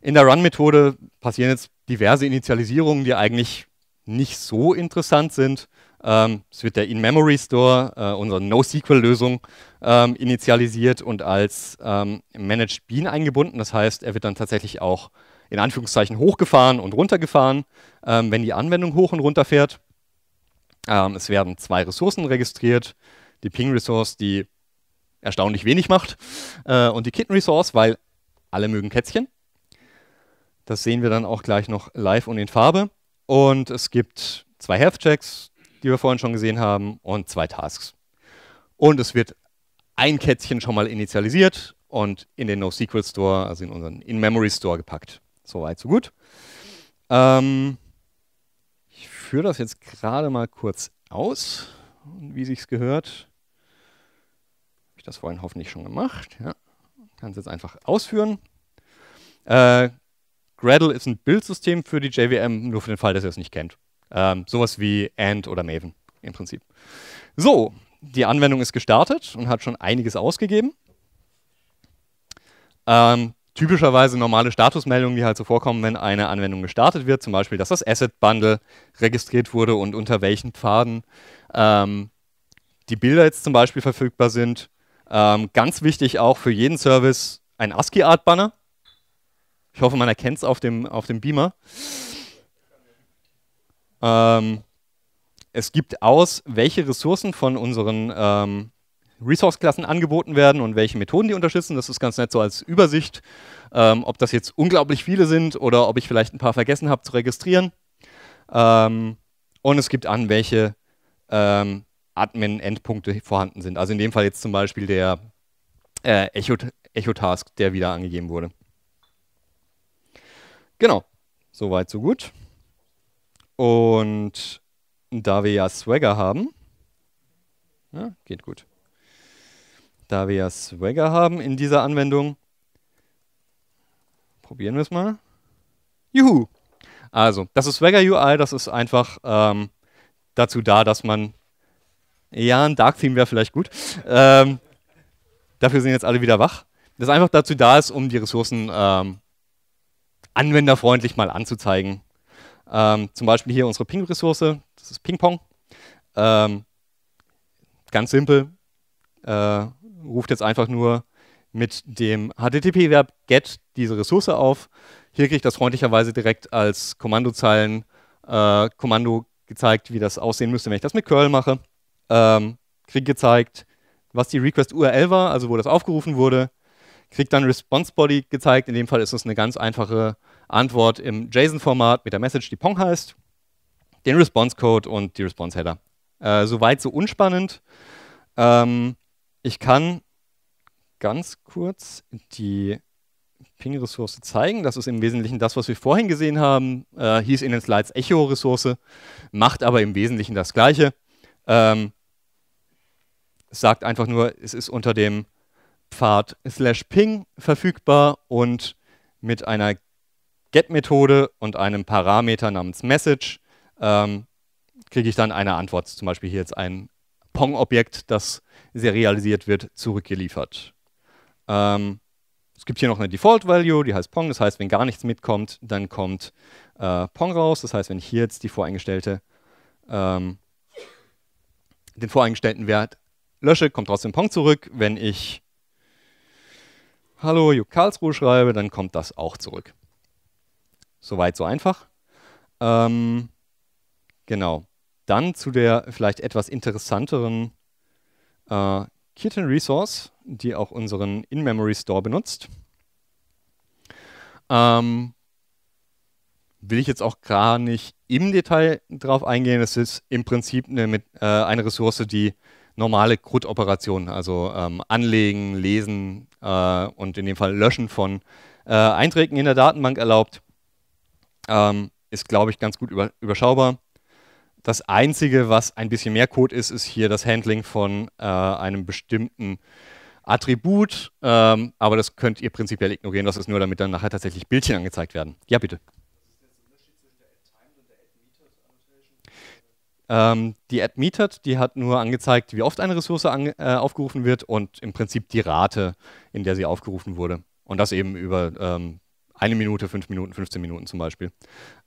In der Run-Methode passieren jetzt diverse Initialisierungen, die eigentlich nicht so interessant sind. Ähm, es wird der In-Memory-Store, äh, unsere NoSQL-Lösung, ähm, initialisiert und als ähm, Managed Bean eingebunden. Das heißt, er wird dann tatsächlich auch in Anführungszeichen hochgefahren und runtergefahren, ähm, wenn die Anwendung hoch und runter fährt. Ähm, es werden zwei Ressourcen registriert, die Ping-Resource, die erstaunlich wenig macht, äh, und die Kitten-Resource, weil alle mögen Kätzchen. Das sehen wir dann auch gleich noch live und in Farbe. Und es gibt zwei Health-Checks, die wir vorhin schon gesehen haben, und zwei Tasks. Und es wird ein Kätzchen schon mal initialisiert und in den NoSQL Store, also in unseren In-Memory Store gepackt. Soweit, so gut. Ähm, ich führe das jetzt gerade mal kurz aus, wie sich es gehört. Habe ich das vorhin hoffentlich schon gemacht? Ja kann es jetzt einfach ausführen. Äh, Gradle ist ein Bildsystem für die JVM, nur für den Fall, dass ihr es nicht kennt. Ähm, sowas wie Ant oder Maven im Prinzip. So, die Anwendung ist gestartet und hat schon einiges ausgegeben. Ähm, typischerweise normale Statusmeldungen, die halt so vorkommen, wenn eine Anwendung gestartet wird, zum Beispiel, dass das Asset Bundle registriert wurde und unter welchen Pfaden ähm, die Bilder jetzt zum Beispiel verfügbar sind ähm, ganz wichtig auch für jeden Service ein ASCII-Art-Banner. Ich hoffe, man erkennt es auf dem, auf dem Beamer. Ähm, es gibt aus, welche Ressourcen von unseren ähm, Resource-Klassen angeboten werden und welche Methoden die unterstützen. Das ist ganz nett so als Übersicht, ähm, ob das jetzt unglaublich viele sind oder ob ich vielleicht ein paar vergessen habe zu registrieren. Ähm, und es gibt an, welche ähm, Admin-Endpunkte vorhanden sind. Also in dem Fall jetzt zum Beispiel der äh, Echo-Task, Echo der wieder angegeben wurde. Genau, soweit, so gut. Und da wir ja Swagger haben, ja, geht gut. Da wir ja Swagger haben in dieser Anwendung, probieren wir es mal. Juhu! Also, das ist Swagger UI, das ist einfach ähm, dazu da, dass man ja, ein Dark Theme wäre vielleicht gut. Ähm, dafür sind jetzt alle wieder wach. Das einfach dazu da ist, um die Ressourcen ähm, anwenderfreundlich mal anzuzeigen. Ähm, zum Beispiel hier unsere Ping-Ressource, das ist Ping-Pong. Ähm, ganz simpel, äh, ruft jetzt einfach nur mit dem HTTP-Verb get diese Ressource auf. Hier kriege ich das freundlicherweise direkt als Kommandozeilen-Kommando äh, gezeigt, wie das aussehen müsste, wenn ich das mit curl mache ähm, krieg gezeigt, was die Request-URL war, also wo das aufgerufen wurde, krieg dann Response Body gezeigt. In dem Fall ist es eine ganz einfache Antwort im JSON-Format mit der Message, die Pong heißt, den Response-Code und die Response-Header. Äh, Soweit so unspannend. Ähm, ich kann ganz kurz die Ping-Ressource zeigen. Das ist im Wesentlichen das, was wir vorhin gesehen haben. Äh, hieß in den Slides Echo-Ressource, macht aber im Wesentlichen das Gleiche. Ähm, es sagt einfach nur, es ist unter dem Pfad slash ping verfügbar und mit einer Get-Methode und einem Parameter namens Message ähm, kriege ich dann eine Antwort, zum Beispiel hier jetzt ein Pong-Objekt, das serialisiert wird, zurückgeliefert. Ähm, es gibt hier noch eine Default-Value, die heißt Pong, das heißt, wenn gar nichts mitkommt, dann kommt äh, Pong raus. Das heißt, wenn ich hier jetzt die voreingestellte, ähm, den voreingestellten Wert lösche, kommt trotzdem Pong zurück. Wenn ich Hallo, Jupp Karlsruhe schreibe, dann kommt das auch zurück. Soweit, so einfach. Ähm, genau. Dann zu der vielleicht etwas interessanteren äh, Kitten Resource, die auch unseren In-Memory Store benutzt. Ähm, will ich jetzt auch gar nicht im Detail drauf eingehen. Es ist im Prinzip eine, mit, äh, eine Ressource, die normale CRUD-Operationen, also ähm, Anlegen, Lesen äh, und in dem Fall Löschen von äh, Einträgen in der Datenbank erlaubt. Ähm, ist, glaube ich, ganz gut über überschaubar. Das Einzige, was ein bisschen mehr Code ist, ist hier das Handling von äh, einem bestimmten Attribut. Ähm, aber das könnt ihr prinzipiell ignorieren. Das ist nur, damit dann nachher tatsächlich Bildchen angezeigt werden. Ja, bitte. Ähm, die App Metered, die hat nur angezeigt, wie oft eine Ressource äh, aufgerufen wird und im Prinzip die Rate, in der sie aufgerufen wurde. Und das eben über ähm, eine Minute, fünf Minuten, 15 Minuten zum Beispiel.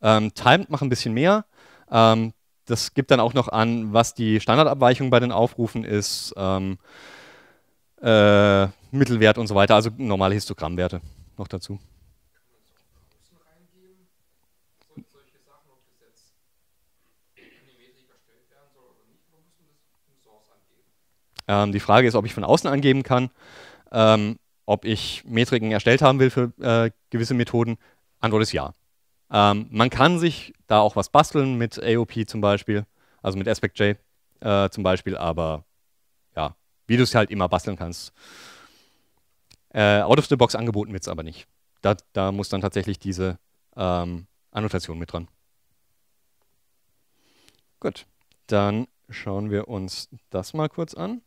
Ähm, Timed macht ein bisschen mehr. Ähm, das gibt dann auch noch an, was die Standardabweichung bei den Aufrufen ist, ähm, äh, Mittelwert und so weiter, also normale Histogrammwerte noch dazu. Ähm, die Frage ist, ob ich von außen angeben kann, ähm, ob ich Metriken erstellt haben will für äh, gewisse Methoden. Antwort ist ja. Ähm, man kann sich da auch was basteln mit AOP zum Beispiel, also mit AspectJ äh, zum Beispiel, aber ja, wie du es halt immer basteln kannst. Äh, out of the box angeboten wird es aber nicht. Da, da, muss dann tatsächlich diese ähm, Annotation mit dran. Gut, dann schauen wir uns das mal kurz an.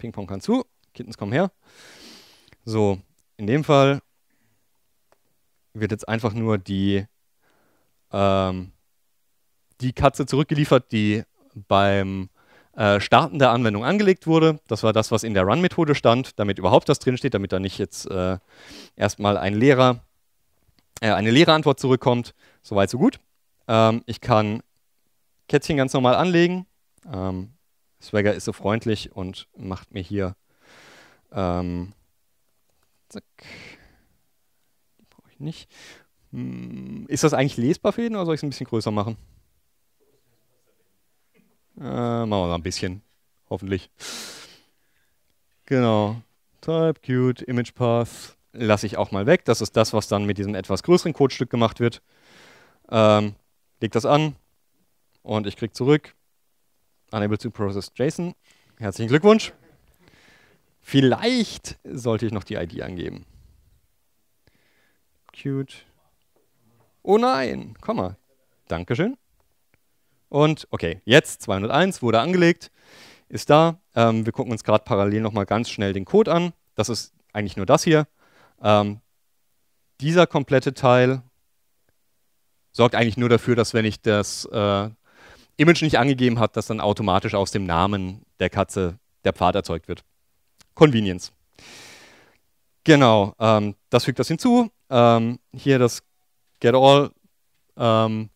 Ping-Pong kann zu, Kittens komm her. So, in dem Fall wird jetzt einfach nur die, ähm, die Katze zurückgeliefert, die beim äh, Starten der Anwendung angelegt wurde. Das war das, was in der Run-Methode stand, damit überhaupt das drinsteht, damit da nicht jetzt äh, erstmal ein Lehrer, äh, eine leere Antwort zurückkommt. Soweit, so gut. Ähm, ich kann Kätzchen ganz normal anlegen. Ähm, Swagger ist so freundlich und macht mir hier. Ähm, zack. Die brauche ich nicht. Hm, ist das eigentlich lesbar für jeden oder soll ich es ein bisschen größer machen? Äh, machen wir mal ein bisschen. Hoffentlich. Genau. Type, Cute, Image Path lasse ich auch mal weg. Das ist das, was dann mit diesem etwas größeren Codestück gemacht wird. Ähm, leg das an und ich kriege zurück unable to process JSON. Herzlichen Glückwunsch. Vielleicht sollte ich noch die ID angeben. Cute. Oh nein, Komma. Dankeschön. Und okay, jetzt 201 wurde angelegt, ist da. Ähm, wir gucken uns gerade parallel nochmal ganz schnell den Code an. Das ist eigentlich nur das hier. Ähm, dieser komplette Teil sorgt eigentlich nur dafür, dass wenn ich das, äh, Image nicht angegeben hat, dass dann automatisch aus dem Namen der Katze der Pfad erzeugt wird. Convenience. Genau, ähm, das fügt das hinzu. Ähm, hier das Get All. Ähm,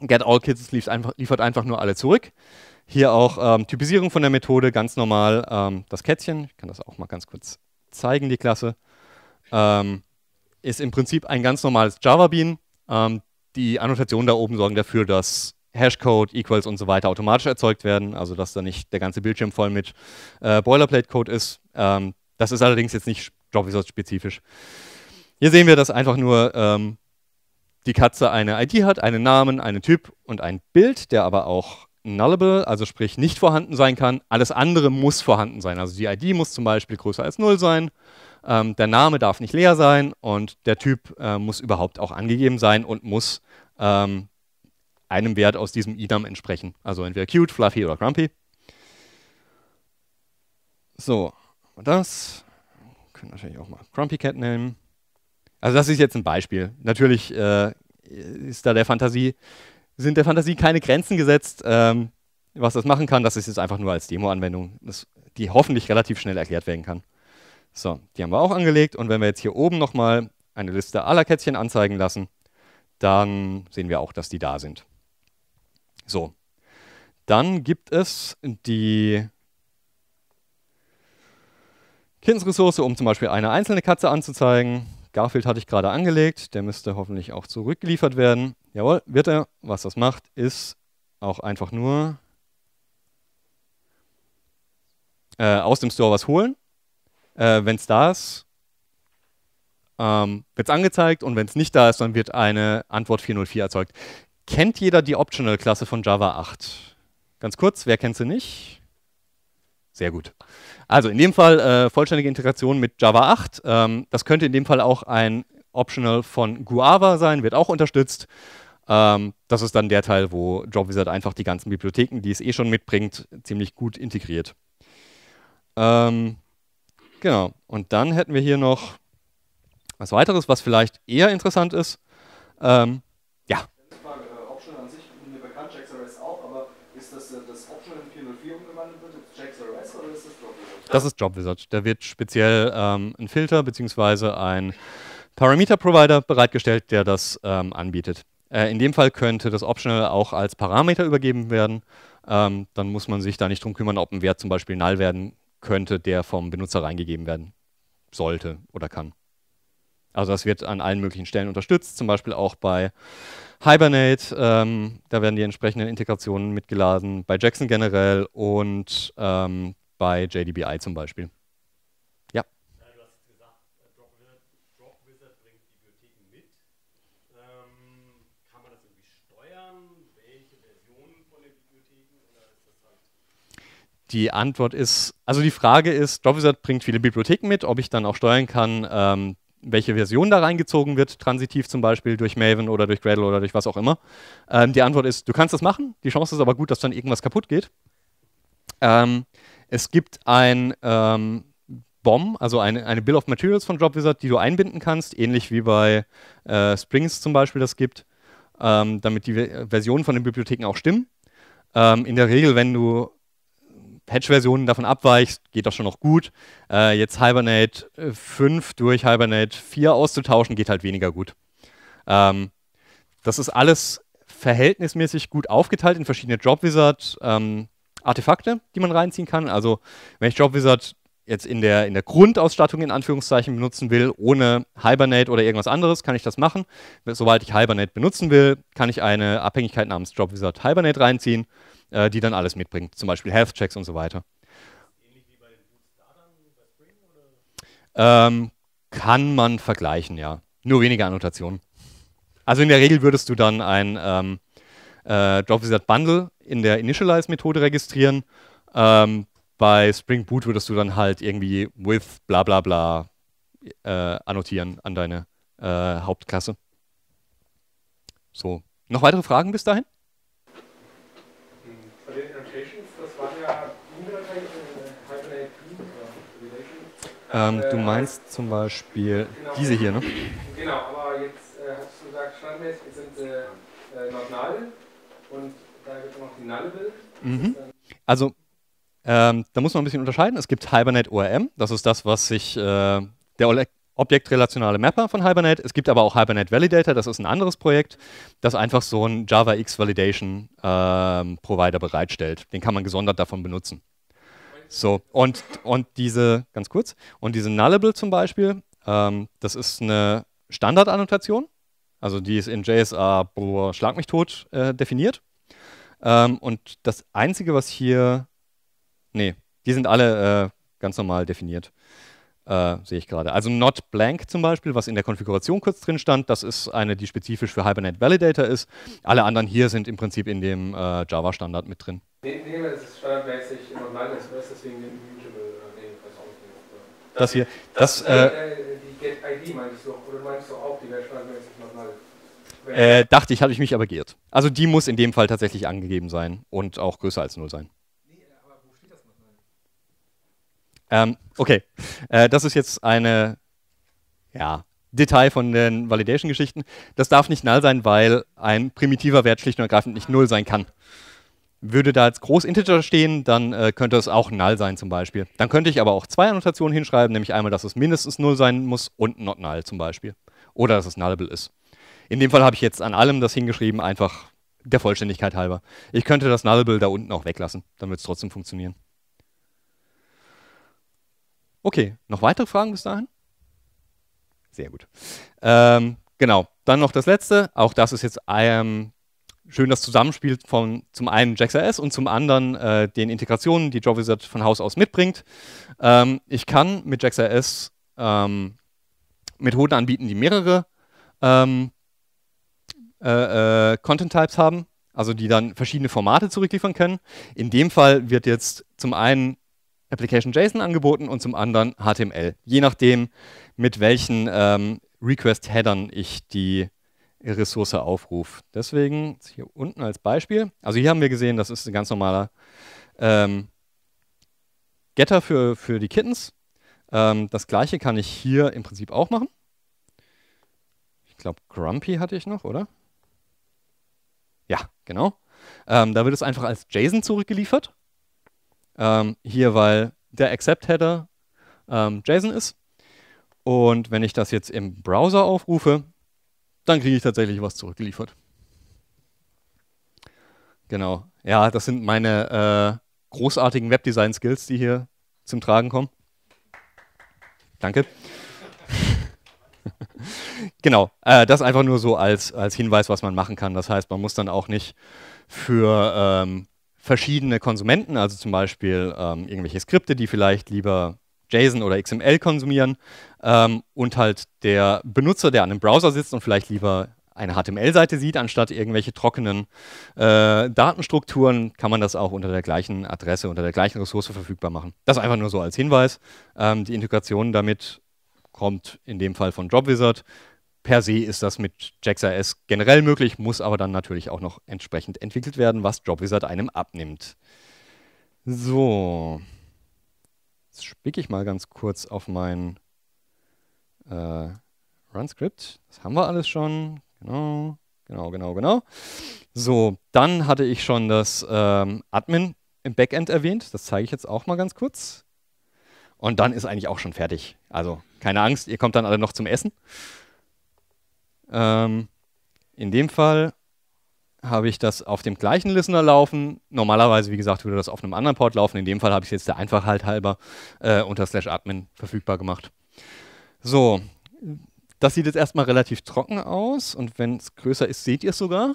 Get All Kids liefert einfach, liefert einfach nur alle zurück. Hier auch ähm, Typisierung von der Methode, ganz normal ähm, das Kätzchen. Ich kann das auch mal ganz kurz zeigen, die Klasse. Ähm, ist im Prinzip ein ganz normales Java Bean. die Annotationen da oben sorgen dafür, dass Hashcode, Equals und so weiter automatisch erzeugt werden, also dass da nicht der ganze Bildschirm voll mit äh, Boilerplate-Code ist. Ähm, das ist allerdings jetzt nicht JobResource-spezifisch. Hier sehen wir, dass einfach nur ähm, die Katze eine ID hat, einen Namen, einen Typ und ein Bild, der aber auch nullable, also sprich nicht vorhanden sein kann. Alles andere muss vorhanden sein. Also die ID muss zum Beispiel größer als 0 sein, ähm, der Name darf nicht leer sein und der Typ äh, muss überhaupt auch angegeben sein und muss ähm, einem Wert aus diesem Idam entsprechen. Also entweder cute, fluffy oder grumpy. So, und das. Wir können natürlich auch mal Grumpy Cat nehmen. Also das ist jetzt ein Beispiel. Natürlich äh, ist da der Fantasie, sind der Fantasie keine Grenzen gesetzt, ähm, was das machen kann. Das ist jetzt einfach nur als Demo-Anwendung, die hoffentlich relativ schnell erklärt werden kann. So, die haben wir auch angelegt. Und wenn wir jetzt hier oben nochmal eine Liste aller Kätzchen anzeigen lassen, dann sehen wir auch, dass die da sind. So. Dann gibt es die Kinsressource, um zum Beispiel eine einzelne Katze anzuzeigen. Garfield hatte ich gerade angelegt, der müsste hoffentlich auch zurückgeliefert werden. Jawohl, wird er. Was das macht, ist auch einfach nur äh, aus dem Store was holen. Äh, wenn es da ist, ähm, wird es angezeigt und wenn es nicht da ist, dann wird eine Antwort 404 erzeugt. Kennt jeder die Optional-Klasse von Java 8? Ganz kurz, wer kennt sie nicht? Sehr gut. Also in dem Fall äh, vollständige Integration mit Java 8. Ähm, das könnte in dem Fall auch ein Optional von Guava sein, wird auch unterstützt. Ähm, das ist dann der Teil, wo JobWizard einfach die ganzen Bibliotheken, die es eh schon mitbringt, ziemlich gut integriert. Ähm, genau. Und dann hätten wir hier noch was weiteres, was vielleicht eher interessant ist. Ähm, Ist das äh, das Optional in 404 umgewandelt wird, Checks RS oder ist das Drop Wizard? Das ist Drop Wizard. Da wird speziell ähm, ein Filter bzw. ein Parameter-Provider bereitgestellt, der das ähm, anbietet. Äh, in dem Fall könnte das Optional auch als Parameter übergeben werden. Ähm, dann muss man sich da nicht drum kümmern, ob ein Wert zum Beispiel null werden könnte, der vom Benutzer reingegeben werden sollte oder kann. Also das wird an allen möglichen Stellen unterstützt, zum Beispiel auch bei Hibernate, ähm, da werden die entsprechenden Integrationen mitgeladen, bei Jackson generell und ähm, bei JDBI zum Beispiel. Ja. du hast gesagt, äh, Drop bringt Bibliotheken mit. Ähm, kann man das irgendwie steuern? Welche Versionen von den Bibliotheken? Oder ist das halt die Antwort ist, also die Frage ist, DropWizard bringt viele Bibliotheken mit, ob ich dann auch steuern kann, ähm, welche Version da reingezogen wird, transitiv zum Beispiel durch Maven oder durch Gradle oder durch was auch immer. Ähm, die Antwort ist, du kannst das machen, die Chance ist aber gut, dass dann irgendwas kaputt geht. Ähm, es gibt ein ähm, BOM, also eine, eine Bill of Materials von DropWizard, die du einbinden kannst, ähnlich wie bei äh, Springs zum Beispiel das gibt, ähm, damit die Versionen von den Bibliotheken auch stimmen. Ähm, in der Regel, wenn du Patch-Versionen davon abweichst, geht das schon noch gut. Äh, jetzt Hibernate 5 äh, durch Hibernate 4 auszutauschen, geht halt weniger gut. Ähm, das ist alles verhältnismäßig gut aufgeteilt in verschiedene Job Wizard ähm, Artefakte, die man reinziehen kann. Also wenn ich Job Wizard jetzt in der, in der Grundausstattung in Anführungszeichen benutzen will, ohne Hibernate oder irgendwas anderes, kann ich das machen. Sobald ich Hibernate benutzen will, kann ich eine Abhängigkeit namens Job Wizard Hibernate reinziehen äh, die dann alles mitbringt, zum Beispiel Health Checks und so weiter. Ähnlich wie bei Spring? Ähm, kann man vergleichen, ja. Nur weniger Annotationen. Also in der Regel würdest du dann ein ähm, äh, Drop Wizard Bundle in der Initialize-Methode registrieren. Ähm, bei Spring Boot würdest du dann halt irgendwie with bla bla bla äh, annotieren an deine äh, Hauptklasse. So. Noch weitere Fragen bis dahin? Ähm, du meinst zum Beispiel genau. diese hier, ne? Genau, aber jetzt äh, hast du gesagt, standardmäßig sind äh, Nordnadel und da gibt es noch die Nullable. Mhm. Also, ähm, da muss man ein bisschen unterscheiden. Es gibt Hibernate ORM, das ist das, was sich äh, der objektrelationale Mapper von Hibernate. Es gibt aber auch Hibernate Validator, das ist ein anderes Projekt, das einfach so einen JavaX Validation ähm, Provider bereitstellt. Den kann man gesondert davon benutzen. So, und, und diese, ganz kurz, und diese Nullable zum Beispiel, ähm, das ist eine Standardannotation, also die ist in JSA boah, Schlag mich tot äh, definiert. Ähm, und das Einzige, was hier, nee, die sind alle äh, ganz normal definiert. Äh, sehe ich gerade. Also not blank zum Beispiel, was in der Konfiguration kurz drin stand, das ist eine, die spezifisch für Hibernate Validator ist. Alle anderen hier sind im Prinzip in dem äh, Java-Standard mit drin. Nee, nee, das standardmäßig immer blank, das ist deswegen immutable. Äh, nee, weiß auch Das, hier, das... Äh, äh, die get meinst du, oder meinst du auch, die wäre standardmäßig normal? Äh, dachte ich, habe ich mich aber geirrt. Also die muss in dem Fall tatsächlich angegeben sein und auch größer als 0 sein. Ähm, okay, äh, das ist jetzt eine, ja, Detail von den Validation-Geschichten. Das darf nicht null sein, weil ein primitiver Wert schlicht und ergreifend nicht null sein kann. Würde da jetzt groß Integer stehen, dann äh, könnte es auch null sein zum Beispiel. Dann könnte ich aber auch zwei Annotationen hinschreiben, nämlich einmal, dass es mindestens null sein muss und not null zum Beispiel. Oder dass es nullable ist. In dem Fall habe ich jetzt an allem das hingeschrieben, einfach der Vollständigkeit halber. Ich könnte das nullable da unten auch weglassen, dann wird es trotzdem funktionieren. Okay, noch weitere Fragen bis dahin? Sehr gut. Ähm, genau, dann noch das letzte. Auch das ist jetzt ähm, schön das Zusammenspiel von zum einen JAX-RS und zum anderen äh, den Integrationen, die JavaSet von Haus aus mitbringt. Ähm, ich kann mit JAX-RS ähm, Methoden anbieten, die mehrere ähm, äh, äh, Content-Types haben also die dann verschiedene Formate zurückliefern können. In dem Fall wird jetzt zum einen Application JSON angeboten und zum anderen HTML, je nachdem, mit welchen ähm, Request-Headern ich die Ressource aufrufe. Deswegen hier unten als Beispiel, also hier haben wir gesehen, das ist ein ganz normaler ähm, Getter für, für die Kittens. Ähm, das gleiche kann ich hier im Prinzip auch machen. Ich glaube, Grumpy hatte ich noch, oder? Ja, genau. Ähm, da wird es einfach als JSON zurückgeliefert ähm, hier, weil der Accept-Header ähm, JSON ist. Und wenn ich das jetzt im Browser aufrufe, dann kriege ich tatsächlich was zurückgeliefert. Genau. Ja, das sind meine äh, großartigen Webdesign-Skills, die hier zum Tragen kommen. Danke. [laughs] genau, äh, das einfach nur so als, als Hinweis, was man machen kann. Das heißt, man muss dann auch nicht für ähm, verschiedene Konsumenten, also zum Beispiel ähm, irgendwelche Skripte, die vielleicht lieber JSON oder XML konsumieren ähm, und halt der Benutzer, der an einem Browser sitzt und vielleicht lieber eine HTML-Seite sieht, anstatt irgendwelche trockenen äh, Datenstrukturen, kann man das auch unter der gleichen Adresse, unter der gleichen Ressource verfügbar machen. Das einfach nur so als Hinweis. Ähm, die Integration damit kommt in dem Fall von JobWizard, per se ist das mit JAX-RS generell möglich, muss aber dann natürlich auch noch entsprechend entwickelt werden, was JobWizard einem abnimmt. So. Jetzt spicke ich mal ganz kurz auf mein äh, Run-Script. Das haben wir alles schon. Genau, genau, genau, genau. So, dann hatte ich schon das ähm, Admin im Backend erwähnt. Das zeige ich jetzt auch mal ganz kurz. Und dann ist eigentlich auch schon fertig. Also keine Angst, ihr kommt dann alle noch zum Essen. Ähm, in dem Fall habe ich das auf dem gleichen Listener laufen. Normalerweise, wie gesagt, würde das auf einem anderen Port laufen. In dem Fall habe ich es jetzt der Einfachheit halber äh, unter slash admin verfügbar gemacht. So, das sieht jetzt erstmal relativ trocken aus und wenn es größer ist, seht ihr es sogar.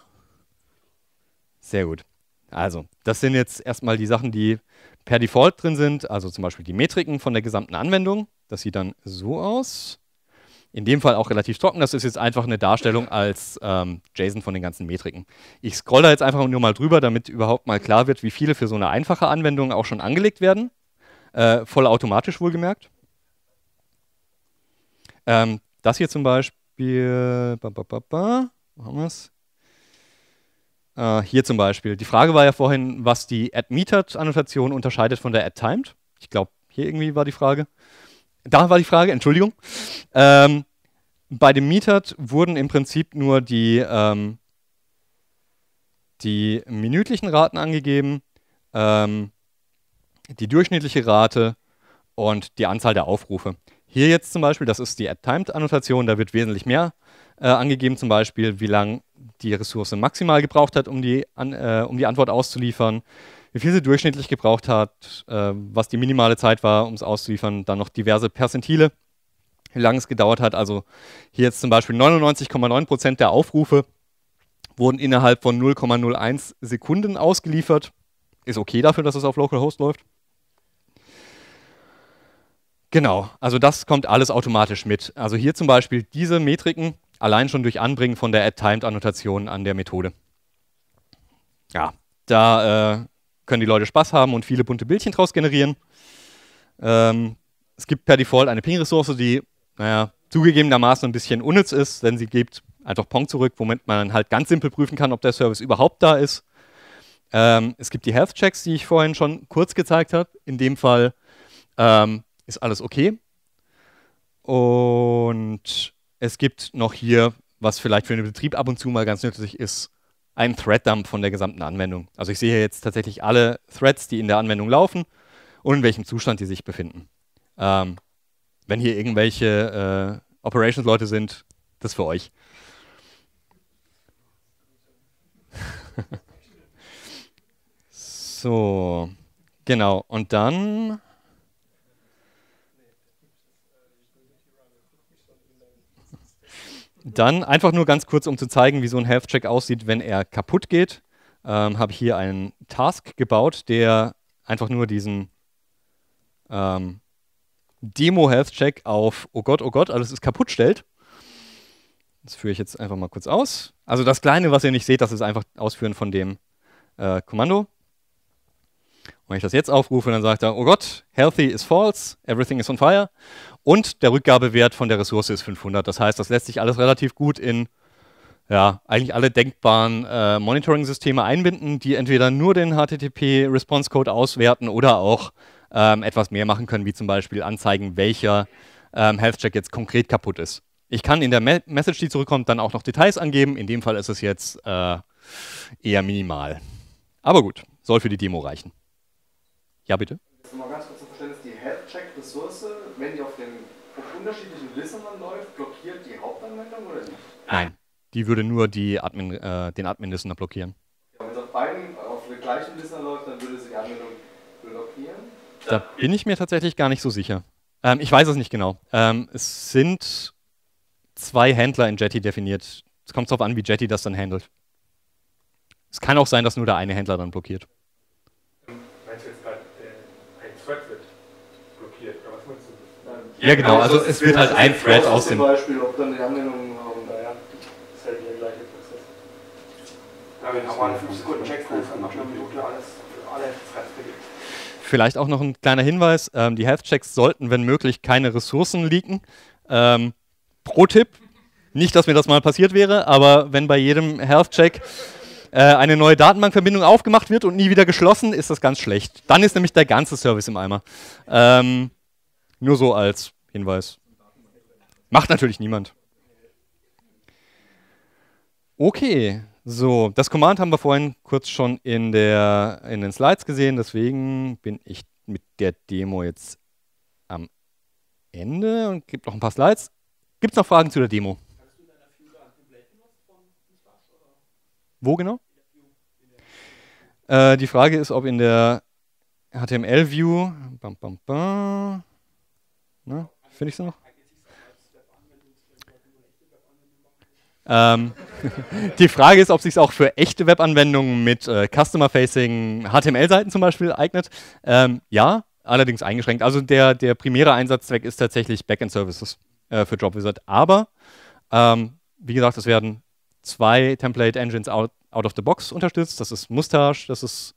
Sehr gut. Also, das sind jetzt erstmal die Sachen, die per Default drin sind, also zum Beispiel die Metriken von der gesamten Anwendung. Das sieht dann so aus in dem Fall auch relativ trocken. Das ist jetzt einfach eine Darstellung als ähm, JSON von den ganzen Metriken. Ich scroll da jetzt einfach nur mal drüber, damit überhaupt mal klar wird, wie viele für so eine einfache Anwendung auch schon angelegt werden. Äh, vollautomatisch wohlgemerkt. Ähm, das hier zum Beispiel, ba, ba, ba, ba, wo haben wir es? Äh, hier zum Beispiel. Die Frage war ja vorhin, was die admetered annotation unterscheidet von der AdTimed. Ich glaube, hier irgendwie war die Frage da war die Frage, Entschuldigung. Ähm, bei dem Mietert wurden im Prinzip nur die, ähm, die minütlichen Raten angegeben, ähm, die durchschnittliche Rate und die Anzahl der Aufrufe. Hier jetzt zum Beispiel, das ist die App-Timed-Annotation, da wird wesentlich mehr äh, angegeben, zum Beispiel, wie lange die Ressource maximal gebraucht hat, um die, an, äh, um die Antwort auszuliefern wie viel sie durchschnittlich gebraucht hat, äh, was die minimale Zeit war, um es auszuliefern, dann noch diverse Percentile, wie lange es gedauert hat. Also hier jetzt zum Beispiel 99,9 der Aufrufe wurden innerhalb von 0,01 Sekunden ausgeliefert. Ist okay dafür, dass es auf Localhost läuft. Genau, also das kommt alles automatisch mit. Also hier zum Beispiel diese Metriken allein schon durch Anbringen von der add annotation an der Methode. Ja, da äh, können die Leute Spaß haben und viele bunte Bildchen draus generieren. Ähm, es gibt per Default eine Ping-Ressource, die, naja, zugegebenermaßen ein bisschen unnütz ist, denn sie gibt einfach Pong zurück, womit man halt ganz simpel prüfen kann, ob der Service überhaupt da ist. Ähm, es gibt die Health-Checks, die ich vorhin schon kurz gezeigt habe. In dem Fall ähm, ist alles okay. Und es gibt noch hier, was vielleicht für den Betrieb ab und zu mal ganz nützlich ist, einen Thread-Dump von der gesamten Anwendung. Also ich sehe jetzt tatsächlich alle Threads, die in der Anwendung laufen und in welchem Zustand die sich befinden. Ähm, wenn hier irgendwelche äh, Operations-Leute sind, das für euch. [laughs] so, genau. Und dann Dann einfach nur ganz kurz, um zu zeigen, wie so ein Health-Check aussieht, wenn er kaputt geht, ähm, habe ich hier einen Task gebaut, der einfach nur diesen ähm, Demo-Health-Check auf Oh Gott, oh Gott, alles ist kaputt stellt. Das führe ich jetzt einfach mal kurz aus. Also das Kleine, was ihr nicht seht, das ist einfach Ausführen von dem äh, Kommando wenn ich das jetzt aufrufe, dann sagt er, oh Gott, healthy is false, everything is on fire. Und der Rückgabewert von der Ressource ist 500. Das heißt, das lässt sich alles relativ gut in ja, eigentlich alle denkbaren äh, Monitoring-Systeme einbinden, die entweder nur den HTTP-Response-Code auswerten oder auch ähm, etwas mehr machen können, wie zum Beispiel anzeigen, welcher ähm, Health-Check jetzt konkret kaputt ist. Ich kann in der Me Message, die zurückkommt, dann auch noch Details angeben. In dem Fall ist es jetzt äh, eher minimal. Aber gut, soll für die Demo reichen. Ja, bitte? Jetzt mal ganz kurz zum Verständnis, die Health-Check-Ressource, wenn die auf den auf unterschiedlichen Listenern läuft, blockiert die Hauptanwendung oder nicht? Nein, die würde nur die Admin, äh, den Admin-Listener blockieren. Ja, wenn es auf beiden, auf den gleichen Listener läuft, dann würde sie die Anwendung blockieren? Da bin ich mir tatsächlich gar nicht so sicher. Ähm, ich weiß es nicht genau. Ähm, es sind zwei Händler in Jetty definiert. Es kommt darauf an, wie Jetty das dann handelt. Es kann auch sein, dass nur der eine Händler dann blockiert. Ja, genau, also, es wird halt ein Thread aus dem. Beispiel, ob dann die Anwendungen haben, naja, ist halt der gleiche Prozess. Ja, wir haben alle 5 Sekunden Checkpoint, nach einer Minute alles, alle Threads belegt. Vielleicht auch noch ein kleiner Hinweis: ähm, Die Health-Checks sollten, wenn möglich, keine Ressourcen leaken. Ähm, Pro-Tipp: Nicht, dass mir das mal passiert wäre, aber wenn bei jedem Health-Check äh, eine neue Datenbankverbindung aufgemacht wird und nie wieder geschlossen, ist das ganz schlecht. Dann ist nämlich der ganze Service im Eimer. Ähm, nur so als Hinweis. Macht natürlich niemand. Okay, so, das Command haben wir vorhin kurz schon in, der, in den Slides gesehen, deswegen bin ich mit der Demo jetzt am Ende und gibt noch ein paar Slides. Gibt es noch Fragen zu der Demo? Wo genau? Äh, die Frage ist, ob in der HTML-View Ne? Finde ich so? Ähm, [laughs] die Frage ist, ob sich es auch für echte Webanwendungen mit äh, Customer-Facing HTML-Seiten zum Beispiel eignet. Ähm, ja, allerdings eingeschränkt. Also der, der primäre Einsatzzweck ist tatsächlich Backend-Services äh, für JobWizard. Aber ähm, wie gesagt, es werden zwei Template-Engines out, out of the box unterstützt. Das ist Mustache, das ist,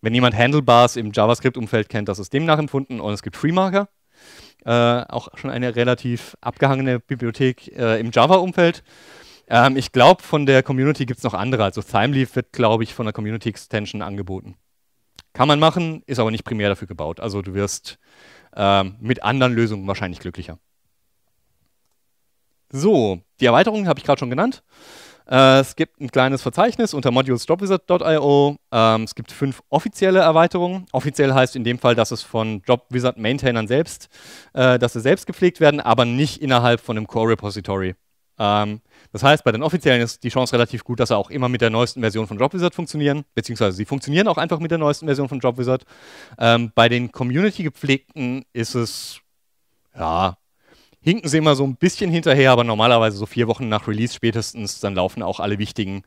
wenn jemand Handlebars im JavaScript-Umfeld kennt, das ist dem nachempfunden. Und es gibt FreeMarker. Äh, auch schon eine relativ abgehangene Bibliothek äh, im Java-Umfeld. Ähm, ich glaube, von der Community gibt es noch andere. Also Timeleaf wird, glaube ich, von der Community Extension angeboten. Kann man machen, ist aber nicht primär dafür gebaut. Also du wirst ähm, mit anderen Lösungen wahrscheinlich glücklicher. So, die Erweiterungen habe ich gerade schon genannt. Äh, es gibt ein kleines Verzeichnis unter modules.jobwizard.io. Ähm, es gibt fünf offizielle Erweiterungen. Offiziell heißt in dem Fall, dass es von JobWizard-Maintainern selbst, äh, dass sie selbst gepflegt werden, aber nicht innerhalb von einem Core-Repository. Ähm, das heißt, bei den offiziellen ist die Chance relativ gut, dass sie auch immer mit der neuesten Version von JobWizard funktionieren, beziehungsweise sie funktionieren auch einfach mit der neuesten Version von JobWizard. Ähm, bei den Community-gepflegten ist es ja, hinken sie immer so ein bisschen hinterher, aber normalerweise so vier Wochen nach Release spätestens, dann laufen auch alle wichtigen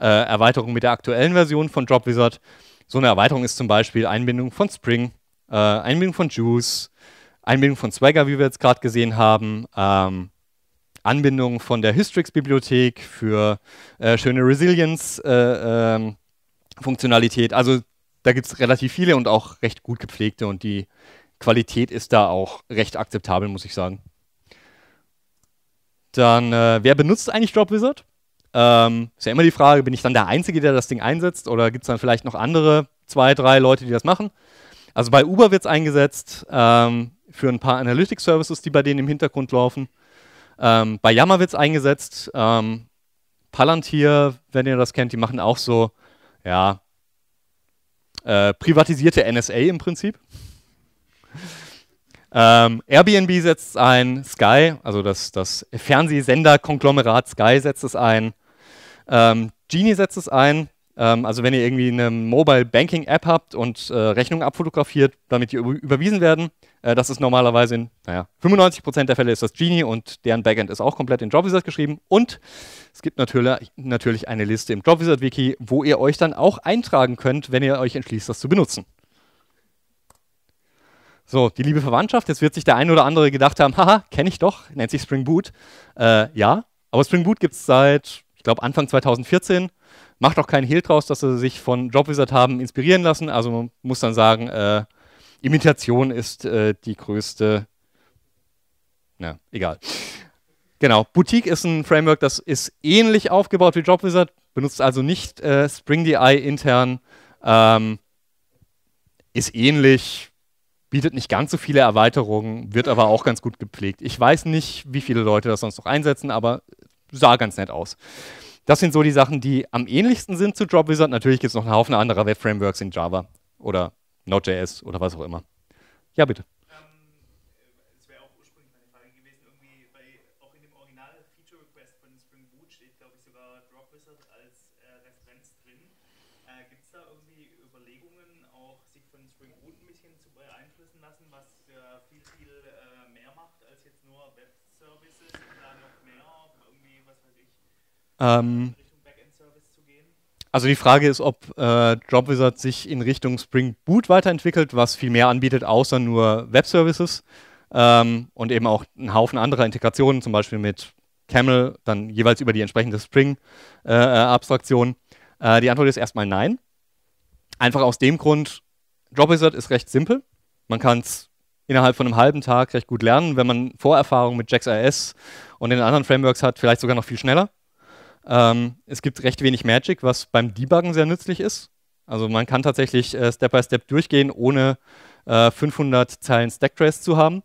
äh, Erweiterungen mit der aktuellen Version von Drop Wizard. So eine Erweiterung ist zum Beispiel Einbindung von Spring, äh, Einbindung von Juice, Einbindung von Swagger, wie wir jetzt gerade gesehen haben, ähm, Anbindung von der histrix bibliothek für äh, schöne Resilience-Funktionalität. Äh, ähm, also da gibt es relativ viele und auch recht gut gepflegte und die Qualität ist da auch recht akzeptabel, muss ich sagen dann, äh, wer benutzt eigentlich Drop Wizard? Ähm, ist ja immer die Frage, bin ich dann der Einzige, der das Ding einsetzt oder gibt es dann vielleicht noch andere zwei, drei Leute, die das machen? Also bei Uber wird es eingesetzt ähm, für ein paar Analytics-Services, die bei denen im Hintergrund laufen. Ähm, bei Yammer wird es eingesetzt. Ähm, Palantir, wenn ihr das kennt, die machen auch so, ja, äh, privatisierte NSA im Prinzip. Ähm, Airbnb setzt es ein, Sky, also das, das Fernsehsender-Konglomerat Sky setzt es ein, ähm, Genie setzt es ein. Ähm, also wenn ihr irgendwie eine Mobile Banking App habt und äh, Rechnungen abfotografiert, damit die überwiesen werden, äh, das ist normalerweise in naja, 95% der Fälle ist das Genie und deren Backend ist auch komplett in JobWizard geschrieben. Und es gibt natürlich, natürlich eine Liste im JobWizard-Wiki, wo ihr euch dann auch eintragen könnt, wenn ihr euch entschließt, das zu benutzen. So, die liebe Verwandtschaft, jetzt wird sich der ein oder andere gedacht haben, haha, kenne ich doch, nennt sich Spring Boot. Äh, ja, aber Spring Boot gibt es seit, ich glaube, Anfang 2014. Macht auch keinen Hehl draus, dass sie sich von JobWizard haben inspirieren lassen. Also man muss dann sagen, äh, Imitation ist äh, die größte. Na, egal. Genau, Boutique ist ein Framework, das ist ähnlich aufgebaut wie JobWizard, benutzt also nicht äh, SpringDI intern, ähm, ist ähnlich bietet nicht ganz so viele Erweiterungen, wird aber auch ganz gut gepflegt. Ich weiß nicht, wie viele Leute das sonst noch einsetzen, aber sah ganz nett aus. Das sind so die Sachen, die am ähnlichsten sind zu Drop Wizard. Natürlich gibt es noch einen Haufen anderer Web-Frameworks in Java oder Node.js oder was auch immer. Ja, bitte. als äh, Referenz drin. Äh, Gibt es da irgendwie Überlegungen, auch sich von Spring Boot ein bisschen zu beeinflussen lassen, was äh, viel, viel äh, mehr macht als jetzt nur Web-Services und da noch mehr irgendwie, was weiß ich, ähm, Richtung Backend-Service zu gehen? Also die Frage ist, ob äh, JobWizard sich in Richtung Spring Boot weiterentwickelt, was viel mehr anbietet, außer nur Web-Services ähm, und eben auch einen Haufen anderer Integrationen, zum Beispiel mit Camel, dann jeweils über die entsprechende Spring-Abstraktion. Äh, äh, äh, die Antwort ist erstmal nein. Einfach aus dem Grund, Job ist recht simpel. Man kann es innerhalb von einem halben Tag recht gut lernen, wenn man Vorerfahrung mit JAX-RS und den anderen Frameworks hat, vielleicht sogar noch viel schneller. Ähm, es gibt recht wenig Magic, was beim Debuggen sehr nützlich ist. Also man kann tatsächlich äh, Step by Step durchgehen, ohne äh, 500 Zeilen Stacktrace zu haben.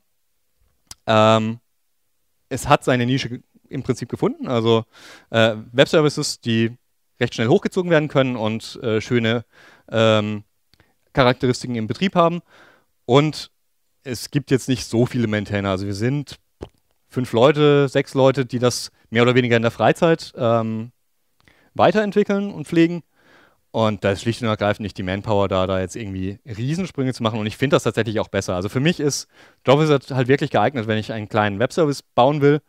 Ähm, es hat seine Nische im Prinzip gefunden. Also äh, Web Services, die recht schnell hochgezogen werden können und äh, schöne ähm, Charakteristiken im Betrieb haben. Und es gibt jetzt nicht so viele Maintainer. Also wir sind fünf Leute, sechs Leute, die das mehr oder weniger in der Freizeit ähm, weiterentwickeln und pflegen. Und da ist schlicht und ergreifend nicht die Manpower da, da jetzt irgendwie Riesensprünge zu machen. Und ich finde das tatsächlich auch besser. Also für mich ist JobWizard halt wirklich geeignet, wenn ich einen kleinen Webservice bauen will,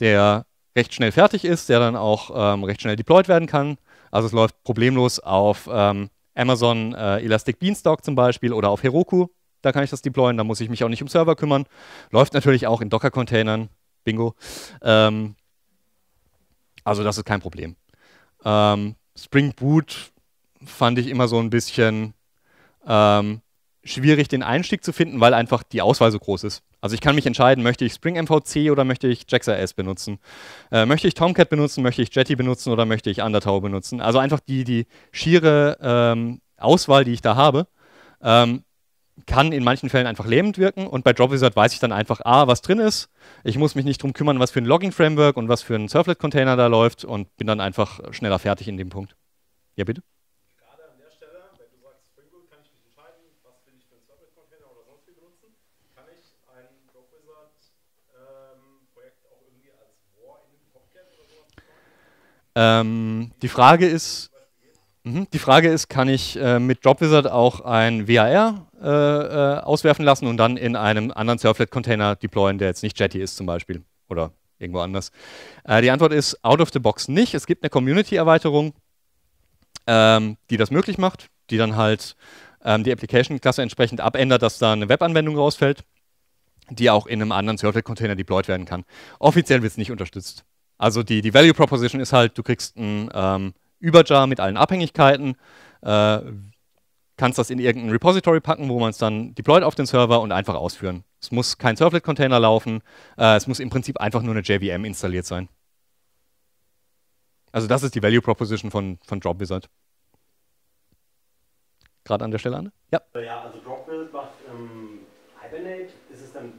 der recht schnell fertig ist, der dann auch ähm, recht schnell deployed werden kann. Also es läuft problemlos auf ähm, Amazon äh, Elastic Beanstalk zum Beispiel oder auf Heroku. Da kann ich das deployen, da muss ich mich auch nicht um Server kümmern. Läuft natürlich auch in Docker-Containern, bingo. Ähm, also das ist kein Problem. Ähm, Spring Boot fand ich immer so ein bisschen ähm, schwierig, den Einstieg zu finden, weil einfach die Auswahl so groß ist. Also ich kann mich entscheiden, möchte ich Spring MVC oder möchte ich JAX-RS benutzen? Äh, möchte ich Tomcat benutzen, möchte ich Jetty benutzen oder möchte ich Undertow benutzen? Also einfach die, die schiere ähm, Auswahl, die ich da habe, ähm, kann in manchen Fällen einfach lähmend wirken und bei DropWizard weiß ich dann einfach, A, was drin ist. Ich muss mich nicht darum kümmern, was für ein Logging-Framework und was für ein Servlet-Container da läuft und bin dann einfach schneller fertig in dem Punkt. Ja, bitte? Ähm, die Frage ist, mhm, die Frage ist, kann ich äh, mit JobWizard auch ein WAR äh, äh, auswerfen lassen und dann in einem anderen Servlet-Container deployen, der jetzt nicht Jetty ist zum Beispiel oder irgendwo anders? Äh, die Antwort ist out of the box nicht. Es gibt eine Community-Erweiterung, ähm, die das möglich macht, die dann halt ähm, die Application-Klasse entsprechend abändert, dass da eine Webanwendung rausfällt, die auch in einem anderen Servlet-Container deployed werden kann. Offiziell wird es nicht unterstützt. Also die, die Value Proposition ist halt, du kriegst ein ähm, Überjar mit allen Abhängigkeiten, äh, kannst das in irgendein Repository packen, wo man es dann deployt auf den Server und einfach ausführen. Es muss kein Servlet-Container laufen, äh, es muss im Prinzip einfach nur eine JVM installiert sein. Also das ist die Value Proposition von, von Drop Wizard. Gerade an der Stelle an? Ja. Äh, ja, also Drop Wizard macht ähm, Hibernate. Ist es dann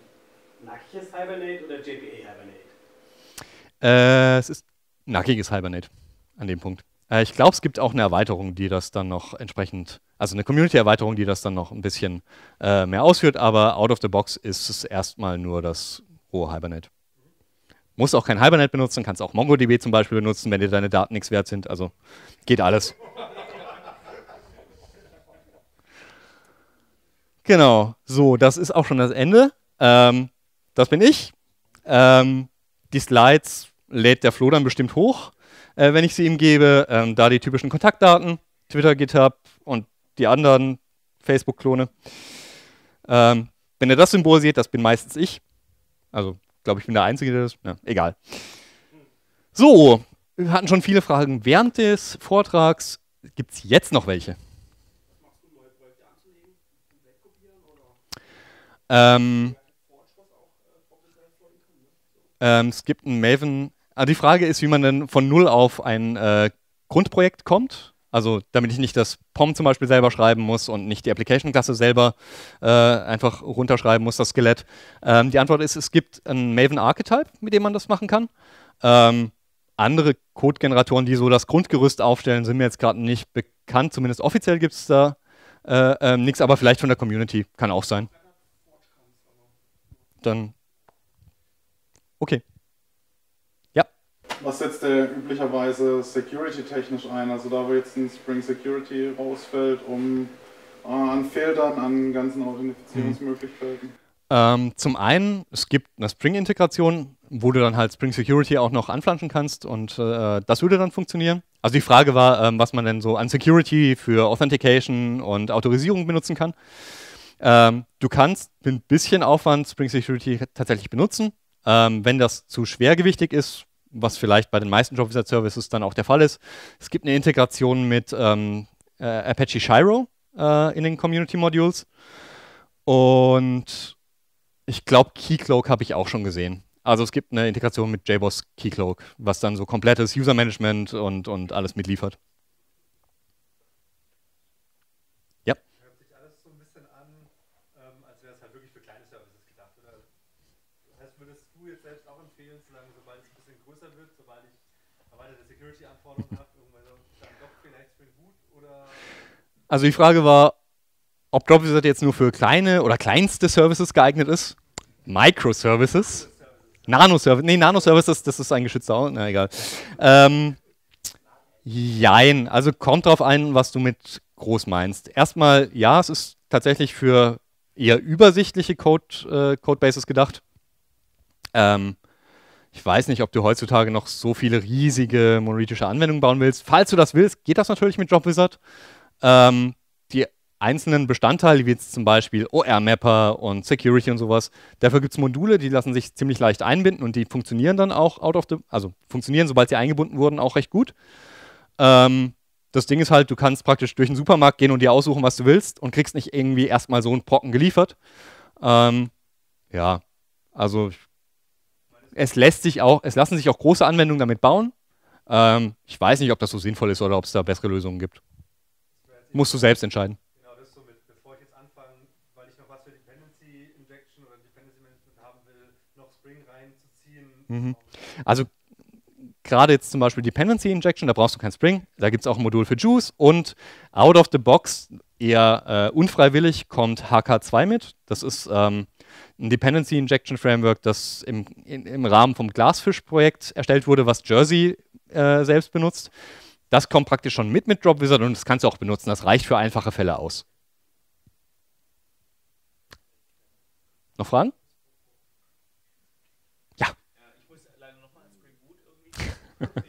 nackiges Hibernate oder JPA e Hibernate? Äh, es ist nackiges Hibernate an dem Punkt. Äh, ich glaube, es gibt auch eine Erweiterung, die das dann noch entsprechend, also eine Community-Erweiterung, die das dann noch ein bisschen äh, mehr ausführt, aber out of the box ist es erstmal nur das rohe Hibernate. Muss auch kein Hibernate benutzen, kannst auch MongoDB zum Beispiel benutzen, wenn dir deine Daten nichts wert sind. Also geht alles. Genau, so, das ist auch schon das Ende. Ähm, das bin ich. Ähm, die Slides lädt der Flo dann bestimmt hoch, äh, wenn ich sie ihm gebe. Ähm, da die typischen Kontaktdaten, Twitter, GitHub und die anderen Facebook-Klone. Ähm, wenn er das Symbol sieht, das bin meistens ich. Also, glaube ich, bin der Einzige, der das. Ja, egal. So, wir hatten schon viele Fragen während des Vortrags. Gibt es jetzt noch welche? Ähm, ähm, es gibt einen Maven. Also die Frage ist, wie man denn von null auf ein äh, Grundprojekt kommt. Also damit ich nicht das POM zum Beispiel selber schreiben muss und nicht die Application-Klasse selber äh, einfach runterschreiben muss, das Skelett. Ähm, die Antwort ist, es gibt einen Maven-Archetype, mit dem man das machen kann. Ähm, andere Code-Generatoren, die so das Grundgerüst aufstellen, sind mir jetzt gerade nicht bekannt. Zumindest offiziell gibt es da äh, äh, nichts, aber vielleicht von der Community. Kann auch sein. Dann Okay. Ja. Was setzt der üblicherweise security-technisch ein? Also da, wo jetzt ein Spring Security rausfällt, um äh, an Feldern, an ganzen Authentifizierungsmöglichkeiten? Mhm. Ähm, zum einen, es gibt eine Spring-Integration, wo du dann halt Spring Security auch noch anflanschen kannst und äh, das würde dann funktionieren. Also die Frage war, ähm, was man denn so an Security für Authentication und Autorisierung benutzen kann. Ähm, du kannst mit ein bisschen Aufwand Spring Security tatsächlich benutzen. Ähm, wenn das zu schwergewichtig ist, was vielleicht bei den meisten Jobvisor Services dann auch der Fall ist, es gibt eine Integration mit ähm, äh, Apache Shiro äh, in den Community Modules. Und ich glaube, Keycloak habe ich auch schon gesehen. Also es gibt eine Integration mit JBoss Keycloak, was dann so komplettes User Management und, und alles mitliefert. Also die Frage war, ob Dropwizard jetzt nur für kleine oder kleinste Services geeignet ist. Microservices. Nanoservices. Nee, Nanoservices, das ist ein geschützter. Na egal. Ähm, jein. Also kommt drauf ein, was du mit groß meinst. Erstmal, ja, es ist tatsächlich für eher übersichtliche Code, äh, Codebases gedacht. Ähm, ich weiß nicht, ob du heutzutage noch so viele riesige monolithische Anwendungen bauen willst. Falls du das willst, geht das natürlich mit Dropwizard. Wizard ähm, die einzelnen Bestandteile, wie jetzt zum Beispiel OR-Mapper und Security und sowas, dafür gibt es Module, die lassen sich ziemlich leicht einbinden und die funktionieren dann auch out of the, also funktionieren, sobald sie eingebunden wurden, auch recht gut. Ähm, das Ding ist halt, du kannst praktisch durch den Supermarkt gehen und dir aussuchen, was du willst und kriegst nicht irgendwie erstmal so einen Brocken geliefert. Ähm, ja, also es lässt sich auch, es lassen sich auch große Anwendungen damit bauen. Ähm, ich weiß nicht, ob das so sinnvoll ist oder ob es da bessere Lösungen gibt musst du selbst entscheiden. Genau, das ist so mit, bevor ich jetzt anfange, weil ich noch was für Dependency Injection oder Dependency Management haben will, noch Spring reinzuziehen. Mhm. Also gerade jetzt zum Beispiel Dependency Injection, da brauchst du kein Spring, da gibt es auch ein Modul für Juice und out of the box, eher äh, unfreiwillig, kommt HK2 mit. Das ist ähm, ein Dependency Injection Framework, das im, in, im Rahmen vom Glassfish-Projekt erstellt wurde, was Jersey äh, selbst benutzt. Das kommt praktisch schon mit mit Drop Wizard und das kannst du auch benutzen. Das reicht für einfache Fälle aus. Noch Fragen? Ja. ich muss leider nochmal Spring Boot irgendwie. [laughs]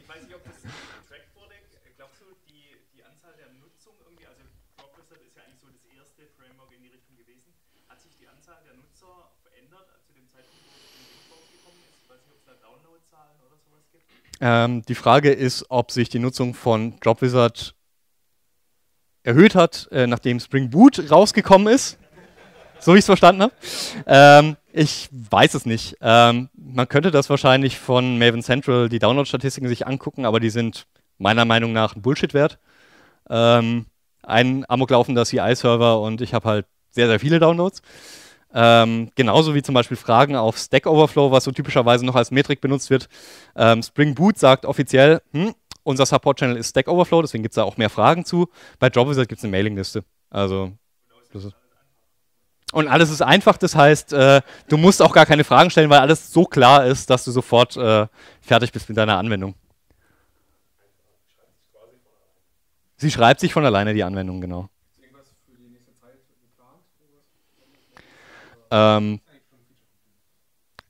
Ähm, die Frage ist, ob sich die Nutzung von JobWizard erhöht hat, äh, nachdem Spring Boot rausgekommen ist. so wie ich es verstanden habe. Ähm, ich weiß es nicht. Ähm, man könnte das wahrscheinlich von Maven Central, die Download-Statistiken sich angucken, aber die sind meiner Meinung nach ein Bullshit wert. Ähm, ein amoklaufender CI-Server und ich habe halt sehr, sehr viele Downloads. Ähm, genauso wie zum Beispiel Fragen auf Stack Overflow, was so typischerweise noch als Metrik benutzt wird. Ähm, Spring Boot sagt offiziell, hm, unser Support-Channel ist Stack Overflow, deswegen gibt es da auch mehr Fragen zu. Bei JobWizard gibt es eine Mailingliste. Also, das ist und alles ist einfach, das heißt, äh, du musst auch gar keine Fragen stellen, weil alles so klar ist, dass du sofort äh, fertig bist mit deiner Anwendung. Sie schreibt sich von alleine die Anwendung, genau. Ähm,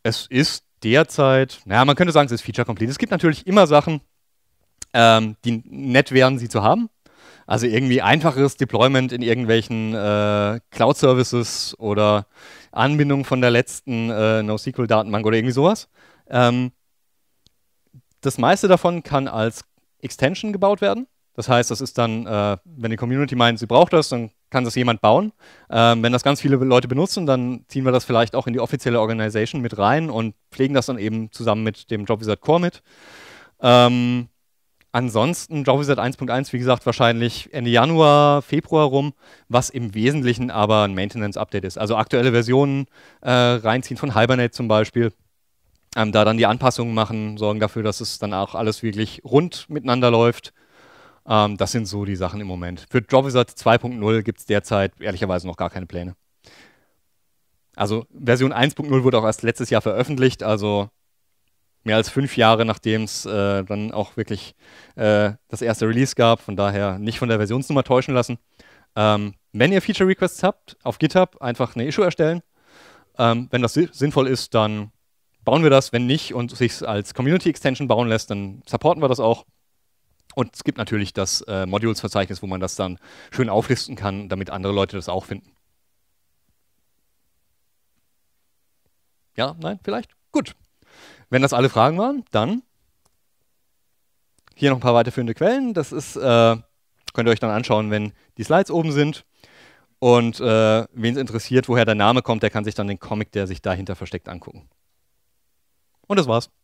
es ist derzeit, naja, man könnte sagen, es ist feature complete. Es gibt natürlich immer Sachen, ähm, die nett wären, sie zu haben. Also irgendwie einfaches Deployment in irgendwelchen äh, Cloud-Services oder Anbindung von der letzten äh, NoSQL-Datenbank oder irgendwie sowas. Ähm, das meiste davon kann als Extension gebaut werden. Das heißt, das ist dann, äh, wenn die Community meint, sie braucht das, dann kann das jemand bauen. Ähm, wenn das ganz viele Leute benutzen, dann ziehen wir das vielleicht auch in die offizielle Organisation mit rein und pflegen das dann eben zusammen mit dem JobWizard Core mit. Ähm, ansonsten JobWizard 1.1, wie gesagt, wahrscheinlich Ende Januar, Februar rum, was im Wesentlichen aber ein Maintenance-Update ist. Also aktuelle Versionen äh, reinziehen von Hibernate zum Beispiel. Ähm, da dann die Anpassungen machen, sorgen dafür, dass es dann auch alles wirklich rund miteinander läuft ähm, das sind so die Sachen im Moment. Für Jobwizard 2.0 gibt es derzeit ehrlicherweise noch gar keine Pläne. Also Version 1.0 wurde auch erst letztes Jahr veröffentlicht, also mehr als fünf Jahre, nachdem es äh, dann auch wirklich äh, das erste Release gab. Von daher nicht von der Versionsnummer täuschen lassen. Ähm, wenn ihr Feature Requests habt, auf GitHub einfach eine Issue erstellen. Ähm, wenn das sinnvoll ist, dann bauen wir das. Wenn nicht und sich als Community Extension bauen lässt, dann supporten wir das auch. Und es gibt natürlich das äh, Modules-Verzeichnis, wo man das dann schön auflisten kann, damit andere Leute das auch finden. Ja, nein, vielleicht? Gut. Wenn das alle Fragen waren, dann hier noch ein paar weiterführende Quellen. Das ist, äh, könnt ihr euch dann anschauen, wenn die Slides oben sind. Und äh, wen es interessiert, woher der Name kommt, der kann sich dann den Comic, der sich dahinter versteckt, angucken. Und das war's.